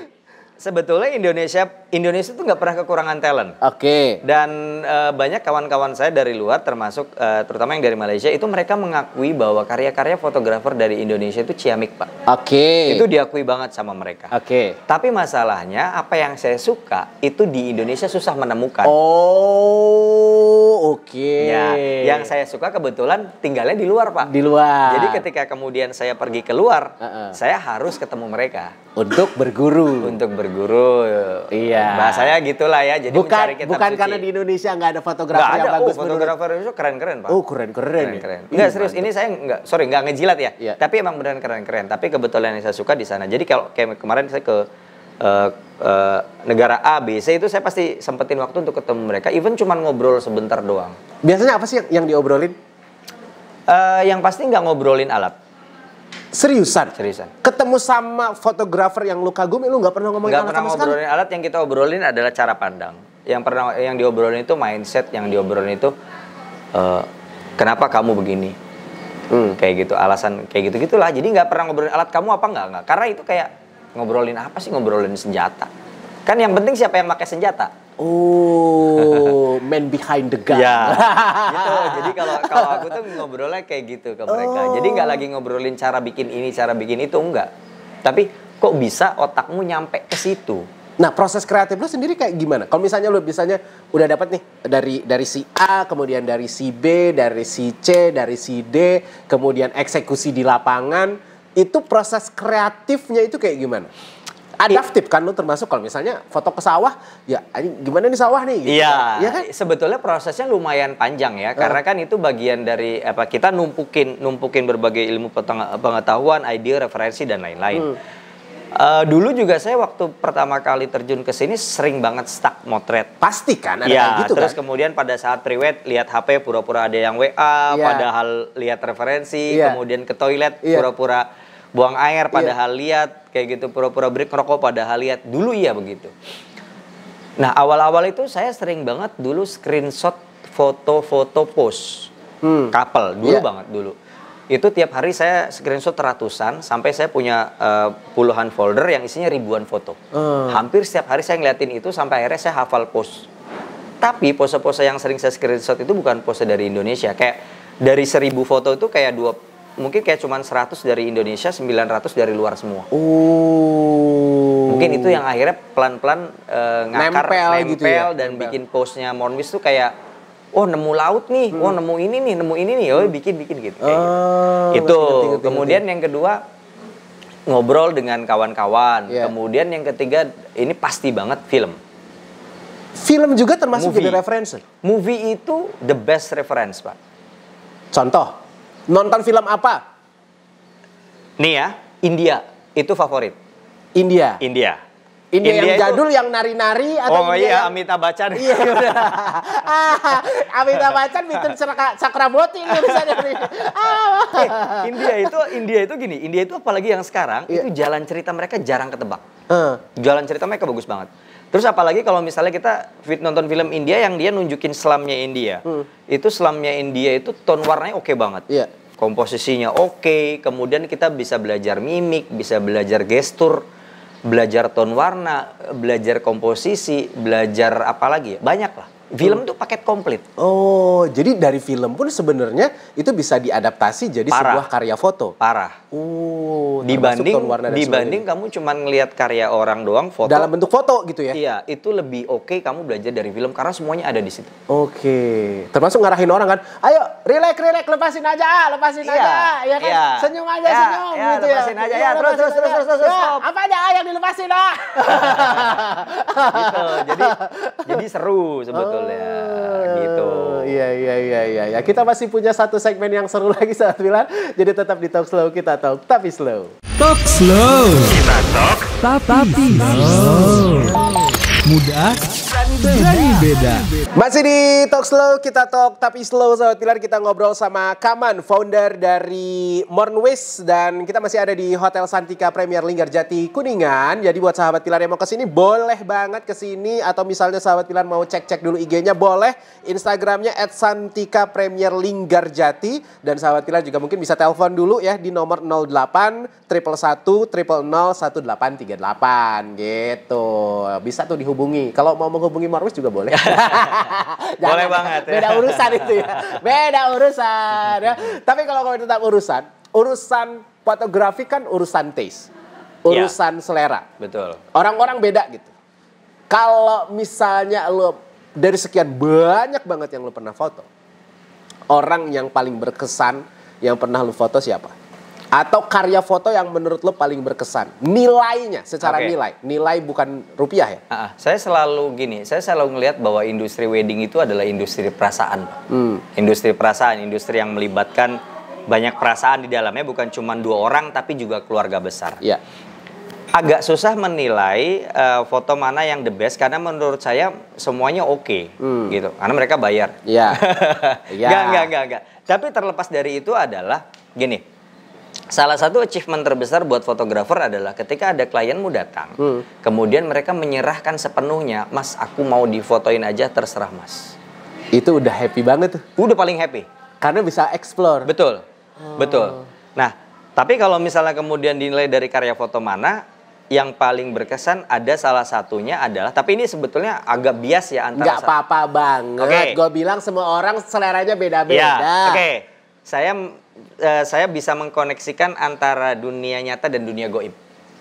sebetulnya Indonesia Indonesia itu nggak pernah kekurangan talent. Oke. Okay. Dan e, banyak kawan-kawan saya dari luar, termasuk e, terutama yang dari Malaysia, itu mereka mengakui bahwa karya-karya fotografer dari Indonesia itu ciamik pak. Oke. Okay. Itu diakui banget sama mereka. Oke. Okay. Tapi masalahnya apa yang saya suka itu di Indonesia susah menemukan. Oh, oke. Okay. Ya, yang saya suka kebetulan tinggalnya di luar pak. Di luar. Jadi ketika kemudian saya pergi keluar, uh -uh. saya harus ketemu mereka. Untuk berguru. Untuk berguru guru ya. iya bahasanya gitulah ya jadi bukan kita bukan suci. karena di Indonesia nggak ada oh, fotografer ada. yang bagus oh, fotografer itu keren keren pak oh keren keren, keren, nggak serius mantap. ini saya nggak sorry nggak ngejilat ya iya. tapi emang beneran keren keren tapi kebetulan yang saya suka di sana jadi kalau kayak kemarin saya ke uh, uh, negara A, B, C itu saya pasti sempetin waktu untuk ketemu mereka. Even cuma ngobrol sebentar doang. Biasanya apa sih yang, yang diobrolin? Uh, yang pasti nggak ngobrolin alat. Seriusan? Seriusan. Ketemu sama fotografer yang lu kagumi, lu nggak pernah ngomongin gak alat pernah sama ngobrolin alat, yang kita obrolin adalah cara pandang. Yang pernah yang diobrolin itu mindset, yang diobrolin itu uh, kenapa kamu begini? Hmm. Kayak gitu, alasan kayak gitu-gitulah. Jadi nggak pernah ngobrolin alat kamu apa nggak? nggak. Karena itu kayak ngobrolin apa sih? Ngobrolin senjata. Kan yang penting siapa yang pakai senjata? Oh, man behind the gun. Ya, gitu. Jadi kalau kalau aku tuh ngobrolnya kayak gitu ke mereka. Oh. Jadi nggak oh. lagi ngobrolin cara bikin ini, cara bikin itu enggak. Tapi kok bisa otakmu nyampe ke situ? Nah, proses kreatif lu sendiri kayak gimana? Kalau misalnya lu misalnya udah dapat nih dari dari si A, kemudian dari si B, dari si C, dari si D, kemudian eksekusi di lapangan, itu proses kreatifnya itu kayak gimana? adaptif kan lo termasuk kalau misalnya foto ke sawah ya gimana nih sawah nih gitu iya kan? Ya kan sebetulnya prosesnya lumayan panjang ya uh. karena kan itu bagian dari apa kita numpukin numpukin berbagai ilmu pengetahuan ide referensi dan lain-lain hmm. Uh, dulu juga saya waktu pertama kali terjun ke sini sering banget stuck motret. Pasti kan ada ya, gitu terus kan? kemudian pada saat priwet lihat HP pura-pura ada yang WA, yeah. padahal lihat referensi, yeah. kemudian ke toilet iya. pura-pura yeah buang air padahal iya. yeah. lihat kayak gitu pura-pura break rokok padahal lihat dulu iya begitu nah awal-awal itu saya sering banget dulu screenshot foto-foto post hmm. couple dulu yeah. banget dulu itu tiap hari saya screenshot ratusan sampai saya punya uh, puluhan folder yang isinya ribuan foto hmm. hampir setiap hari saya ngeliatin itu sampai akhirnya saya hafal post tapi pose-pose yang sering saya screenshot itu bukan pose dari Indonesia kayak dari seribu foto itu kayak dua mungkin kayak cuman 100 dari Indonesia, 900 dari luar semua. Oh. Mungkin itu yang akhirnya pelan-pelan uh, ngakar, nempel, nempel gitu ya? dan nempel. bikin postnya Monwis tuh kayak Oh nemu laut nih, hmm. oh nemu ini nih, nemu ini nih, oh bikin bikin gitu. Kayak gitu. oh, Itu. Kemudian yang kedua ngobrol dengan kawan-kawan. Yeah. Kemudian yang ketiga ini pasti banget film. Film juga termasuk movie. jadi referensi. Movie itu the best reference, Pak. Contoh? Nonton film apa? Nih ya, India itu favorit. India. India. India, India yang itu... jadul yang nari-nari atau Oh iya, yang... Amita Bacan. Iya, udah. ah, Amita Bacan bikin Sakraboti ini urusannya. ah. Eh, hey, India itu India itu gini, India itu apalagi yang sekarang yeah. itu jalan cerita mereka jarang ketebak. Uh. Jalan cerita mereka bagus banget Terus apalagi kalau misalnya kita fit nonton film India yang dia nunjukin selamnya India. Hmm. Itu selamnya India itu tone warnanya oke okay banget. Yeah. Komposisinya oke, okay. kemudian kita bisa belajar mimik, bisa belajar gestur, belajar tone warna, belajar komposisi, belajar apa lagi ya? Banyak lah. Film tuh paket komplit. Oh, jadi dari film pun sebenarnya itu bisa diadaptasi jadi Parah. sebuah karya foto. Parah. Uh, dibanding warna dibanding kamu cuma ngelihat karya orang doang foto. Dalam bentuk foto gitu ya. Iya, itu lebih oke okay kamu belajar dari film karena semuanya ada di situ. Oke. Okay. Termasuk ngarahin orang kan. Ayo, rileks, rileks, lepasin aja, lepasin iya. aja. Ya kan? Iya. Senyum aja, iya, senyum iya, gitu ya. lepasin iya, ya. Aja, ya, terus, terus, terus, terus, terus, terus, terus. Apa aja ya, yang dilepasin lah. gitu. Jadi jadi seru sebetulnya. Oh betul ya gitu iya iya iya iya ya. Kita masih punya satu segmen yang seru lagi saat bilang. Jadi tetap di Talk Slow kita talk tapi slow. Talk slow. Kita talk tapi, slow. Mudah berani beda. Masih di Talk Slow, kita talk tapi slow. Sobat Pilar, kita ngobrol sama Kaman, founder dari Mornwish. Dan kita masih ada di Hotel Santika Premier Linggarjati Kuningan. Jadi buat sahabat Pilar yang mau kesini, boleh banget kesini. Atau misalnya sahabat Pilar mau cek-cek dulu IG-nya, boleh. Instagramnya at Santika Premier Linggar Jati. Dan sahabat kita juga mungkin bisa telepon dulu ya di nomor 08 triple satu triple 0 1838 gitu. Bisa tuh dihubungi. Kalau mau menghubungi Marwis juga boleh. boleh banget. Ya. Beda urusan itu ya. Beda urusan. Ya. Tapi kalau kau tentang urusan, urusan fotografi kan urusan taste. Iya. Urusan ya. selera. Betul. Orang-orang beda gitu. Kalau misalnya lo dari sekian banyak banget yang lu pernah foto, orang yang paling berkesan yang pernah lu foto siapa? Atau karya foto yang menurut lo paling berkesan? Nilainya secara okay. nilai, nilai bukan rupiah ya? Uh, saya selalu gini, saya selalu ngelihat bahwa industri wedding itu adalah industri perasaan, hmm. industri perasaan, industri yang melibatkan banyak perasaan di dalamnya bukan cuma dua orang tapi juga keluarga besar. Yeah agak susah menilai uh, foto mana yang the best karena menurut saya semuanya oke okay, hmm. gitu karena mereka bayar. ya Yeah. yeah. enggak enggak enggak. Tapi terlepas dari itu adalah gini. Salah satu achievement terbesar buat fotografer adalah ketika ada klienmu datang, hmm. kemudian mereka menyerahkan sepenuhnya, "Mas, aku mau difotoin aja, terserah Mas." Itu udah happy banget tuh. Udah paling happy. Karena bisa explore. Betul. Oh. Betul. Nah, tapi kalau misalnya kemudian dinilai dari karya foto mana, yang paling berkesan ada salah satunya adalah tapi ini sebetulnya agak bias ya antara nggak apa-apa bang, okay. gue bilang semua orang seleranya beda-beda yeah. oke okay. saya uh, saya bisa mengkoneksikan antara dunia nyata dan dunia goib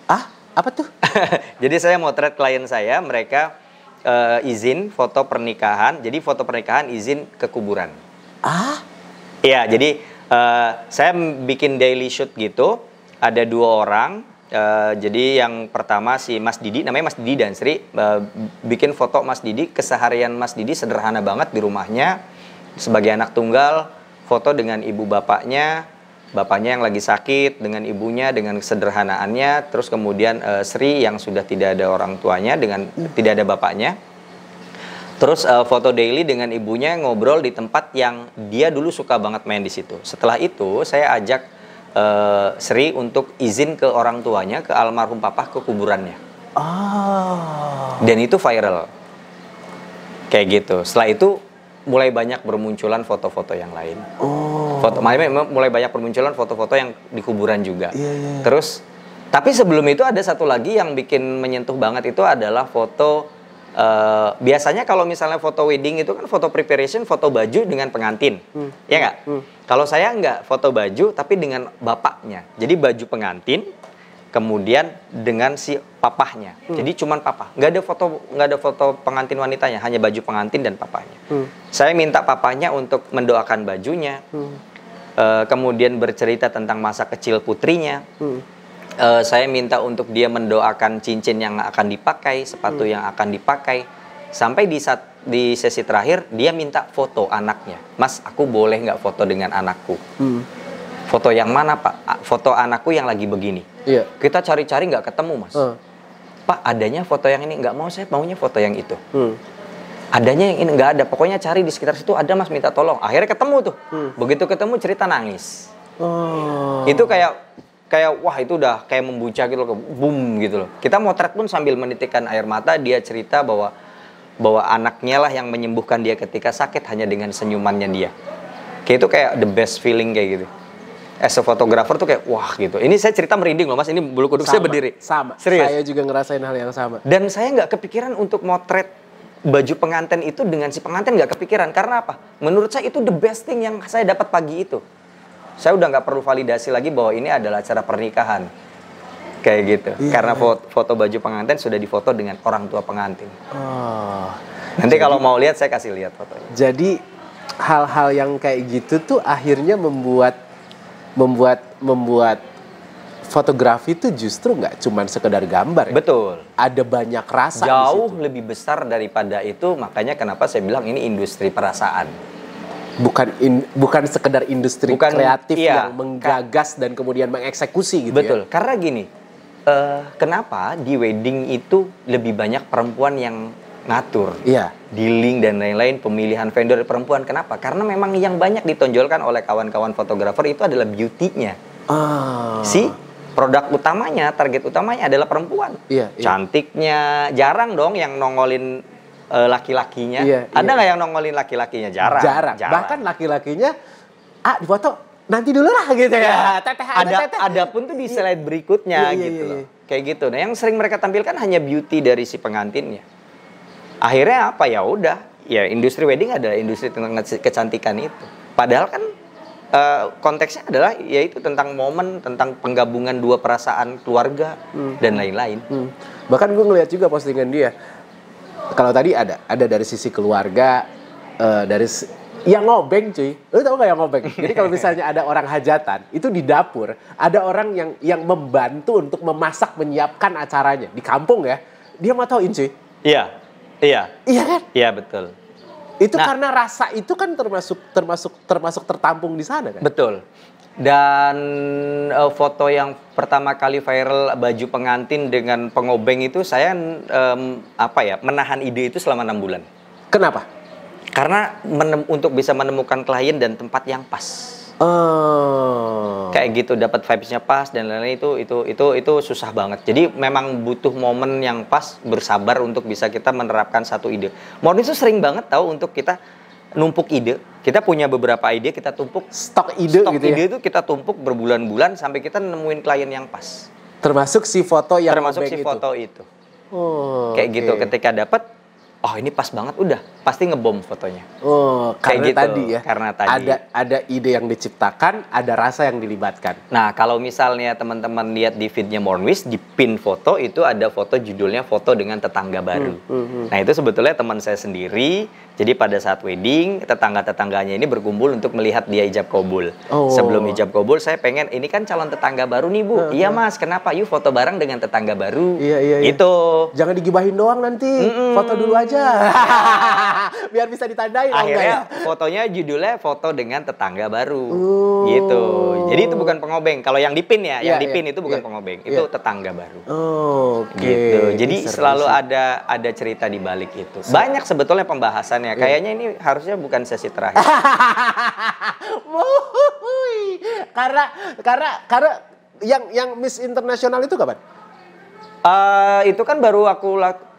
ah apa tuh jadi saya motret klien saya mereka uh, izin foto pernikahan jadi foto pernikahan izin ke kuburan ah iya jadi uh, saya bikin daily shoot gitu ada dua orang Uh, jadi yang pertama si Mas Didi, namanya Mas Didi dan Sri, uh, bikin foto Mas Didi, keseharian Mas Didi sederhana banget di rumahnya, sebagai anak tunggal, foto dengan ibu bapaknya, bapaknya yang lagi sakit, dengan ibunya, dengan kesederhanaannya, terus kemudian uh, Sri yang sudah tidak ada orang tuanya, dengan tidak ada bapaknya, Terus uh, foto daily dengan ibunya ngobrol di tempat yang dia dulu suka banget main di situ. Setelah itu saya ajak uh, eh, Sri untuk izin ke orang tuanya, ke almarhum papa, ke kuburannya. Oh. Dan itu viral. Kayak gitu. Setelah itu mulai banyak bermunculan foto-foto yang lain. Oh. Foto, mulai banyak bermunculan foto-foto yang di kuburan juga. Yeah, yeah. Terus, tapi sebelum itu ada satu lagi yang bikin menyentuh banget itu adalah foto uh, biasanya kalau misalnya foto wedding itu kan foto preparation, foto baju dengan pengantin, hmm. ya nggak? Hmm. Kalau saya nggak foto baju, tapi dengan bapaknya. Jadi baju pengantin, kemudian dengan si papahnya. Hmm. Jadi cuman papa, nggak ada foto nggak ada foto pengantin wanitanya, hanya baju pengantin dan papahnya. Hmm. Saya minta papahnya untuk mendoakan bajunya, hmm. uh, kemudian bercerita tentang masa kecil putrinya. Hmm uh, saya minta untuk dia mendoakan cincin yang akan dipakai, sepatu hmm. yang akan dipakai. Sampai di saat di sesi terakhir dia minta foto anaknya. Mas, aku boleh nggak foto dengan anakku? Hmm. Foto yang mana pak? Foto anakku yang lagi begini. Iya. Kita cari-cari nggak ketemu mas. Uh. Pak, adanya foto yang ini nggak mau saya maunya foto yang itu. Hmm. Adanya yang ini nggak ada. Pokoknya cari di sekitar situ ada mas minta tolong. Akhirnya ketemu tuh. Hmm. Begitu ketemu cerita nangis. Oh. Itu kayak kayak wah itu udah kayak membuca gitu loh, boom gitu loh. Kita motret pun sambil menitikkan air mata dia cerita bahwa bahwa anaknya lah yang menyembuhkan dia ketika sakit hanya dengan senyumannya dia. Kayak itu kayak the best feeling kayak gitu. As a photographer tuh kayak wah gitu. Ini saya cerita merinding loh mas. Ini bulu kuduk saya berdiri. Sama. Serius. Saya juga ngerasain hal yang sama. Dan saya nggak kepikiran untuk motret baju pengantin itu dengan si pengantin nggak kepikiran karena apa? Menurut saya itu the best thing yang saya dapat pagi itu saya udah nggak perlu validasi lagi bahwa ini adalah acara pernikahan kayak gitu iya, karena Foto, foto baju pengantin sudah difoto dengan orang tua pengantin oh, nanti jadi, kalau mau lihat saya kasih lihat fotonya jadi hal-hal yang kayak gitu tuh akhirnya membuat membuat membuat fotografi itu justru nggak cuma sekedar gambar. Ya? Betul. Ada banyak rasa. Jauh lebih besar daripada itu, makanya kenapa saya bilang ini industri perasaan bukan in, bukan sekedar industri bukan, kreatif iya, yang menggagas dan kemudian mengeksekusi gitu ya. betul ya? karena gini uh, kenapa di wedding itu lebih banyak perempuan yang ngatur iya dealing dan lain-lain pemilihan vendor perempuan kenapa karena memang yang banyak ditonjolkan oleh kawan-kawan fotografer itu adalah beautynya ah. si produk utamanya target utamanya adalah perempuan iya, iya. cantiknya jarang dong yang nongolin uh, laki-lakinya? Iya, iya, Ada nggak iya. yang nongolin laki-lakinya? Jarang. Jarang. Jarang. Bahkan laki-lakinya ah foto nanti dulu lah gitu ya. Iya. Teteh, ada, teteh. ada pun tuh di iya. slide berikutnya iya, gitu iya, iya. loh. Kayak gitu. Nah, yang sering mereka tampilkan hanya beauty dari si pengantinnya. Akhirnya apa ya udah, ya industri wedding adalah industri tentang kecantikan itu. Padahal kan uh, konteksnya adalah yaitu tentang momen, tentang penggabungan dua perasaan keluarga hmm. dan lain-lain. Hmm. Bahkan gue ngeliat juga postingan dia kalau tadi ada ada dari sisi keluarga uh, dari yang ngobeng cuy lu tau gak yang ngobeng jadi kalau misalnya ada orang hajatan itu di dapur ada orang yang yang membantu untuk memasak menyiapkan acaranya di kampung ya dia mau tauin cuy iya iya iya kan iya betul itu nah, karena rasa itu kan termasuk termasuk termasuk tertampung di sana kan betul dan uh, foto yang pertama kali viral baju pengantin dengan pengobeng itu saya um, apa ya menahan ide itu selama enam bulan. Kenapa? Karena menem, untuk bisa menemukan klien dan tempat yang pas. Oh. Kayak gitu dapat vibesnya pas dan lain-lain itu itu itu itu susah banget. Jadi memang butuh momen yang pas bersabar untuk bisa kita menerapkan satu ide. Morning itu sering banget tahu untuk kita numpuk ide kita punya beberapa ide kita tumpuk stok ide stok gitu ya? ide ya? itu kita tumpuk berbulan-bulan sampai kita nemuin klien yang pas termasuk si foto yang termasuk si foto itu oh, kayak okay. gitu ketika dapat oh ini pas banget udah pasti ngebom fotonya. Oh, karena gitu, tadi ya. Karena tadi ada ada ide yang diciptakan, ada rasa yang dilibatkan. Nah, kalau misalnya teman-teman lihat di feednya Mornwis di pin foto itu ada foto judulnya foto dengan tetangga baru. Hmm, hmm, hmm. Nah, itu sebetulnya teman saya sendiri jadi pada saat wedding, tetangga-tetangganya ini berkumpul untuk melihat dia ijab kabul. Oh. Sebelum ijab kabul, saya pengen ini kan calon tetangga baru nih bu. Uh, iya nah. mas, kenapa? Yuk foto bareng dengan tetangga baru. Iya iya. iya. Itu. Jangan digibahin doang nanti. Mm -mm. Foto dulu aja. Biar bisa ditandai. Akhirnya ya? fotonya judulnya foto dengan tetangga baru. Uh. Gitu. Jadi itu bukan pengobeng. Kalau yang dipin ya, yeah, yang iya, dipin iya. yeah, itu bukan yeah, pengobeng. Yeah. Itu tetangga baru. Oh, Oke. Okay. Gitu. Jadi selalu ada ada cerita di balik itu. Banyak sebetulnya pembahasan ya. Iya. Kayaknya ini harusnya bukan sesi terakhir. karena karena karena yang yang Miss Internasional itu kapan? Uh, itu kan baru aku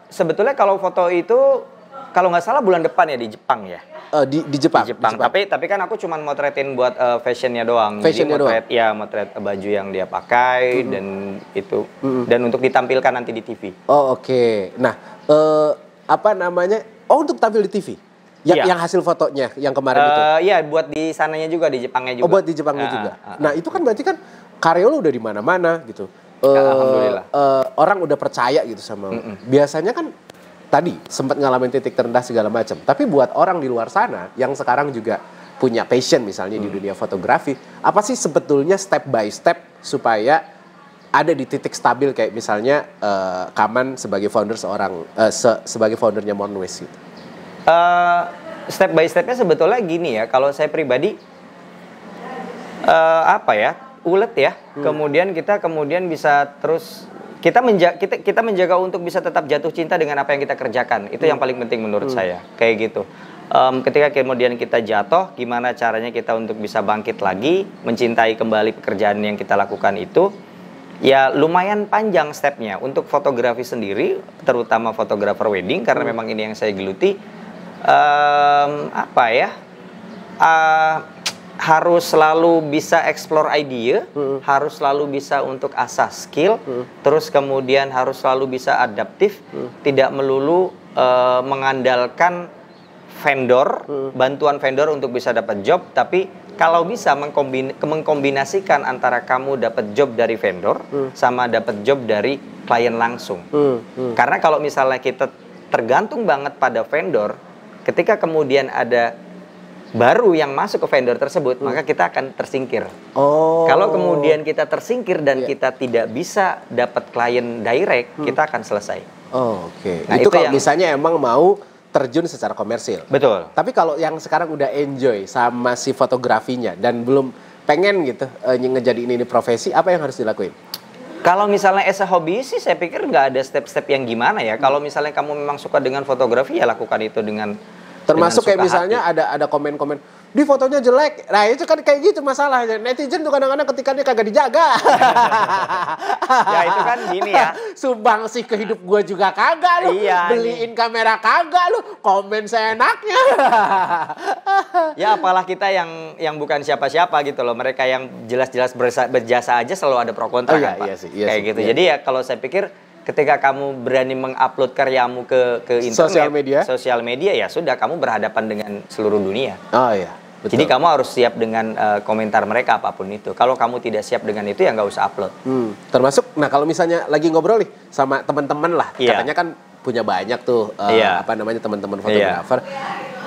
sebetulnya kalau foto itu kalau nggak salah bulan depan ya di Jepang ya. Uh, di, di Jepang. Di Jepang. Jepang. Tapi tapi kan aku cuma motretin buat uh, fashionnya doang. Fashionnya Jadi motret, doang. Ya motret baju yang dia pakai mm -hmm. dan itu mm -hmm. dan untuk ditampilkan nanti di TV. Oh oke. Okay. Nah uh, apa namanya Oh untuk tampil di TV? Yang, iya. yang hasil fotonya yang kemarin uh, itu? Eh, iya buat di sananya juga di Jepangnya oh, juga. Oh buat di Jepangnya uh, juga. Uh, uh, nah itu kan berarti kan karya lo udah di mana-mana gitu. Uh, Alhamdulillah. Uh, orang udah percaya gitu sama. Mm -mm. Biasanya kan tadi sempat ngalamin titik terendah segala macam. Tapi buat orang di luar sana yang sekarang juga punya passion misalnya mm. di dunia fotografi, apa sih sebetulnya step by step supaya ada di titik stabil kayak misalnya uh, Kaman sebagai founder seorang uh, se sebagai foundernya Monwes gitu? Uh, step by stepnya sebetulnya gini ya. Kalau saya pribadi uh, apa ya ulet ya. Hmm. Kemudian kita kemudian bisa terus kita menjaga kita kita menjaga untuk bisa tetap jatuh cinta dengan apa yang kita kerjakan. Itu hmm. yang paling penting menurut hmm. saya. Kayak gitu um, ketika kemudian kita jatuh, gimana caranya kita untuk bisa bangkit lagi, mencintai kembali pekerjaan yang kita lakukan itu, ya lumayan panjang stepnya untuk fotografi sendiri terutama fotografer wedding karena hmm. memang ini yang saya geluti um, apa ya uh, harus selalu bisa explore idea, hmm. harus selalu bisa untuk asah skill, hmm. terus kemudian harus selalu bisa adaptif, hmm. tidak melulu uh, mengandalkan vendor, hmm. bantuan vendor untuk bisa dapat job, tapi kalau bisa mengkombin, mengkombinasikan antara kamu dapat job dari vendor hmm. sama dapat job dari klien langsung. Hmm. Hmm. Karena kalau misalnya kita tergantung banget pada vendor, ketika kemudian ada baru yang masuk ke vendor tersebut, hmm. maka kita akan tersingkir. Oh. Kalau kemudian kita tersingkir dan yeah. kita tidak bisa dapat klien direct, hmm. kita akan selesai. Oh, Oke. Okay. Nah, itu, itu kalau yang, misalnya emang mau terjun secara komersil. Betul. Tapi kalau yang sekarang udah enjoy sama si fotografinya dan belum pengen gitu uh, ngejadiin ini profesi, apa yang harus dilakuin? Kalau misalnya as a sih saya pikir nggak ada step-step yang gimana ya. Kalau misalnya kamu memang suka dengan fotografi ya lakukan itu dengan termasuk dengan kayak misalnya hati. ada ada komen-komen di fotonya jelek. Nah itu kan kayak gitu masalahnya. Netizen tuh kadang-kadang ketika dia kagak dijaga. ya itu kan gini ya. Subang sih ke hidup gue juga kagak lu. Iya, Beliin nih. kamera kagak lu. Komen seenaknya. ya apalah kita yang yang bukan siapa-siapa gitu loh. Mereka yang jelas-jelas berjasa aja selalu ada pro kontra oh, iya, kan, Iya sih, iya kayak sih, gitu. Iya. Jadi ya kalau saya pikir ketika kamu berani mengupload karyamu ke ke internet sosial media sosial media ya sudah kamu berhadapan dengan seluruh dunia oh iya Betul. Jadi kamu harus siap dengan uh, komentar mereka apapun itu. Kalau kamu tidak siap dengan itu ya nggak usah upload. Hmm. Termasuk, nah kalau misalnya lagi ngobrol nih sama teman-teman lah, yeah. katanya kan punya banyak tuh uh, eh, yeah. apa namanya teman-teman iya. fotografer. Yeah.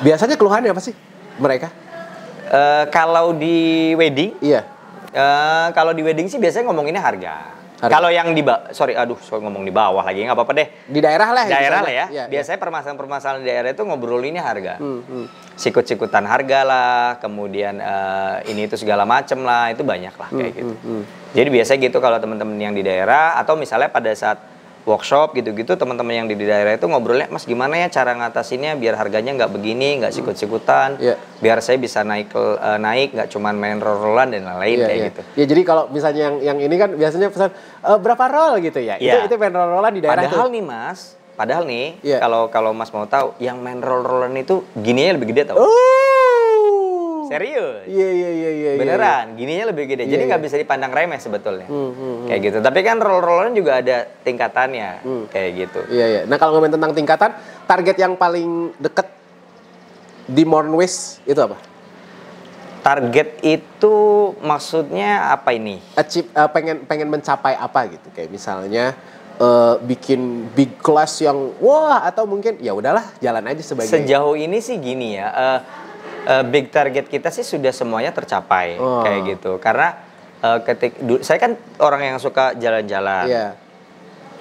Biasanya keluhannya apa sih mereka? Uh, kalau di wedding, iya. Yeah. Uh, kalau di wedding sih biasanya ngomonginnya harga. Kalau yang di sorry, aduh, sorry ngomong di bawah lagi nggak apa-apa deh. Di daerah lah. Ya, daerah lah ya. ya Biasanya permasalahan-permasalahan di daerah itu ngobrol ini harga, hmm, hmm. sikut-sikutan harga lah, kemudian uh, ini itu segala macem lah, itu banyak lah hmm, kayak hmm, gitu. Hmm, hmm. Jadi biasanya gitu kalau teman-teman yang di daerah atau misalnya pada saat workshop gitu-gitu teman-teman yang di, daerah itu ngobrolnya mas gimana ya cara ngatasinnya biar harganya nggak begini nggak sikut-sikutan yeah. biar saya bisa naik uh, naik nggak cuman main roll-rollan dan lain-lain yeah, kayak yeah. gitu ya jadi kalau misalnya yang yang ini kan biasanya pesan e, berapa roll gitu ya yeah. itu iya. itu main roll-rollan di daerah padahal itu. nih mas padahal nih iya. kalau yeah. kalau mas mau tahu yang main roll-rollan itu gininya lebih gede tau Serius. Iya, iya iya iya iya. Beneran, gininya lebih gede. Jadi iya, nggak yeah. bisa dipandang remeh sebetulnya. Hmm, hmm, hmm. Kayak gitu. Tapi kan roll-rollan juga ada tingkatannya. Hmm. Kayak gitu. Iya yeah, iya. Yeah. Nah, kalau ngomongin tentang tingkatan, target yang paling deket di Mornwis itu apa? Target itu maksudnya apa ini? Achieve, uh, pengen pengen mencapai apa gitu kayak misalnya uh, bikin big class yang wah atau mungkin ya udahlah jalan aja sebagai Sejauh ini sih gini ya. Uh, uh, big target kita sih sudah semuanya tercapai oh. kayak gitu. Karena uh, ketik saya kan orang yang suka jalan-jalan. Iya.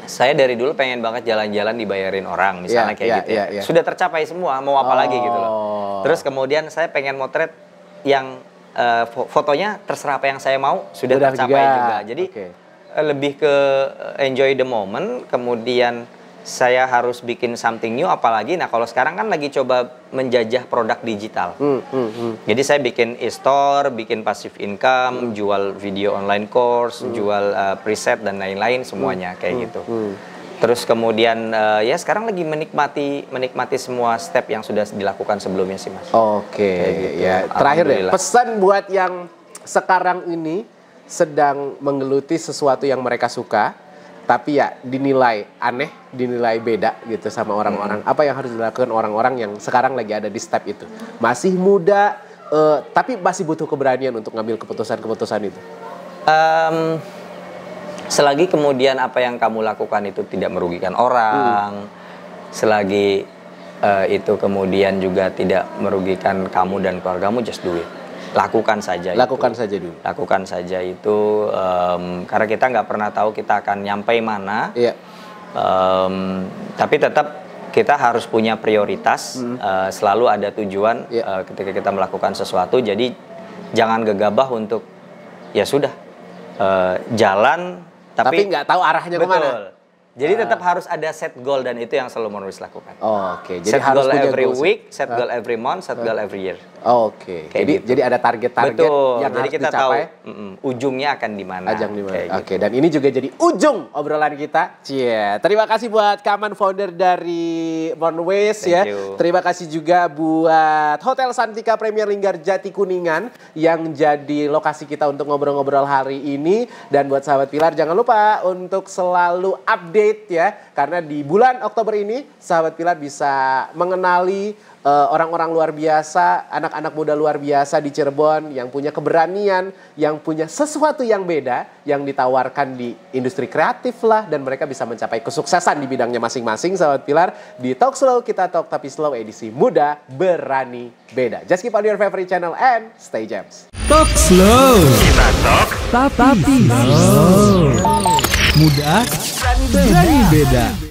Saya dari dulu pengen banget jalan-jalan dibayarin orang iya, misalnya yeah, kayak yeah, gitu. Yeah, yeah. Iya. Sudah tercapai semua, mau apa oh. lagi gitu loh. Oh. Terus kemudian saya pengen motret yang uh, fotonya terserah apa yang saya mau sudah Udah tercapai juga. juga. Jadi okay. lebih ke enjoy the moment kemudian saya harus bikin something new apalagi nah kalau sekarang kan lagi coba menjajah produk digital hmm, hmm, hmm. jadi saya bikin e-store bikin passive income hmm. jual video online course hmm. jual uh, preset dan lain-lain semuanya hmm. kayak hmm. gitu hmm. terus kemudian uh, ya sekarang lagi menikmati menikmati semua step yang sudah dilakukan sebelumnya sih mas oke okay, gitu. ya terakhir deh pesan buat yang sekarang ini sedang menggeluti sesuatu yang mereka suka tapi ya dinilai aneh, dinilai beda gitu sama orang-orang. Apa yang harus dilakukan orang-orang yang sekarang lagi ada di step itu? Masih muda, uh, tapi masih butuh keberanian untuk ngambil keputusan-keputusan itu. Um, selagi kemudian apa yang kamu lakukan itu tidak merugikan orang, hmm. selagi uh, itu kemudian juga tidak merugikan kamu dan keluargamu, just do it lakukan saja lakukan itu. saja dulu lakukan saja itu um, karena kita nggak pernah tahu kita akan nyampe mana iya. um, tapi tetap kita harus punya prioritas hmm. uh, selalu ada tujuan iya. uh, ketika kita melakukan sesuatu jadi jangan gegabah untuk ya sudah uh, jalan tapi nggak tahu arahnya betul, kemana jadi uh, tetap harus ada set goal dan itu yang selalu menulis lakukan. Oh, oke. Okay. set harus goal punya every goal, week, set uh, goal every month, set uh, goal every year. Oh, oke. Okay. jadi gitu. jadi ada target-target yang jadi harus kita dicapai. tahu mm -mm, ujungnya akan di mana. Ajang di mana. Oke, okay. gitu. dan ini juga jadi ujung obrolan kita. Cie. Yeah. Terima kasih buat Kaman founder dari Monways ya. You. Terima kasih juga buat Hotel Santika Premier Linggar Jati Kuningan yang jadi lokasi kita untuk ngobrol-ngobrol hari ini dan buat sahabat Pilar jangan lupa untuk selalu update date ya karena di bulan Oktober ini sahabat Pilar bisa mengenali eh, orang-orang uh, luar biasa, anak-anak muda luar biasa di Cirebon yang punya keberanian, yang punya sesuatu yang beda yang ditawarkan di industri kreatif lah dan mereka bisa mencapai kesuksesan di bidangnya masing-masing sahabat Pilar di Talk Slow kita Talk Tapi Slow edisi Muda Berani Beda. Just keep on your favorite channel and stay jams. Talk Slow. Kita talk tapi slow muda, berani beda. beda.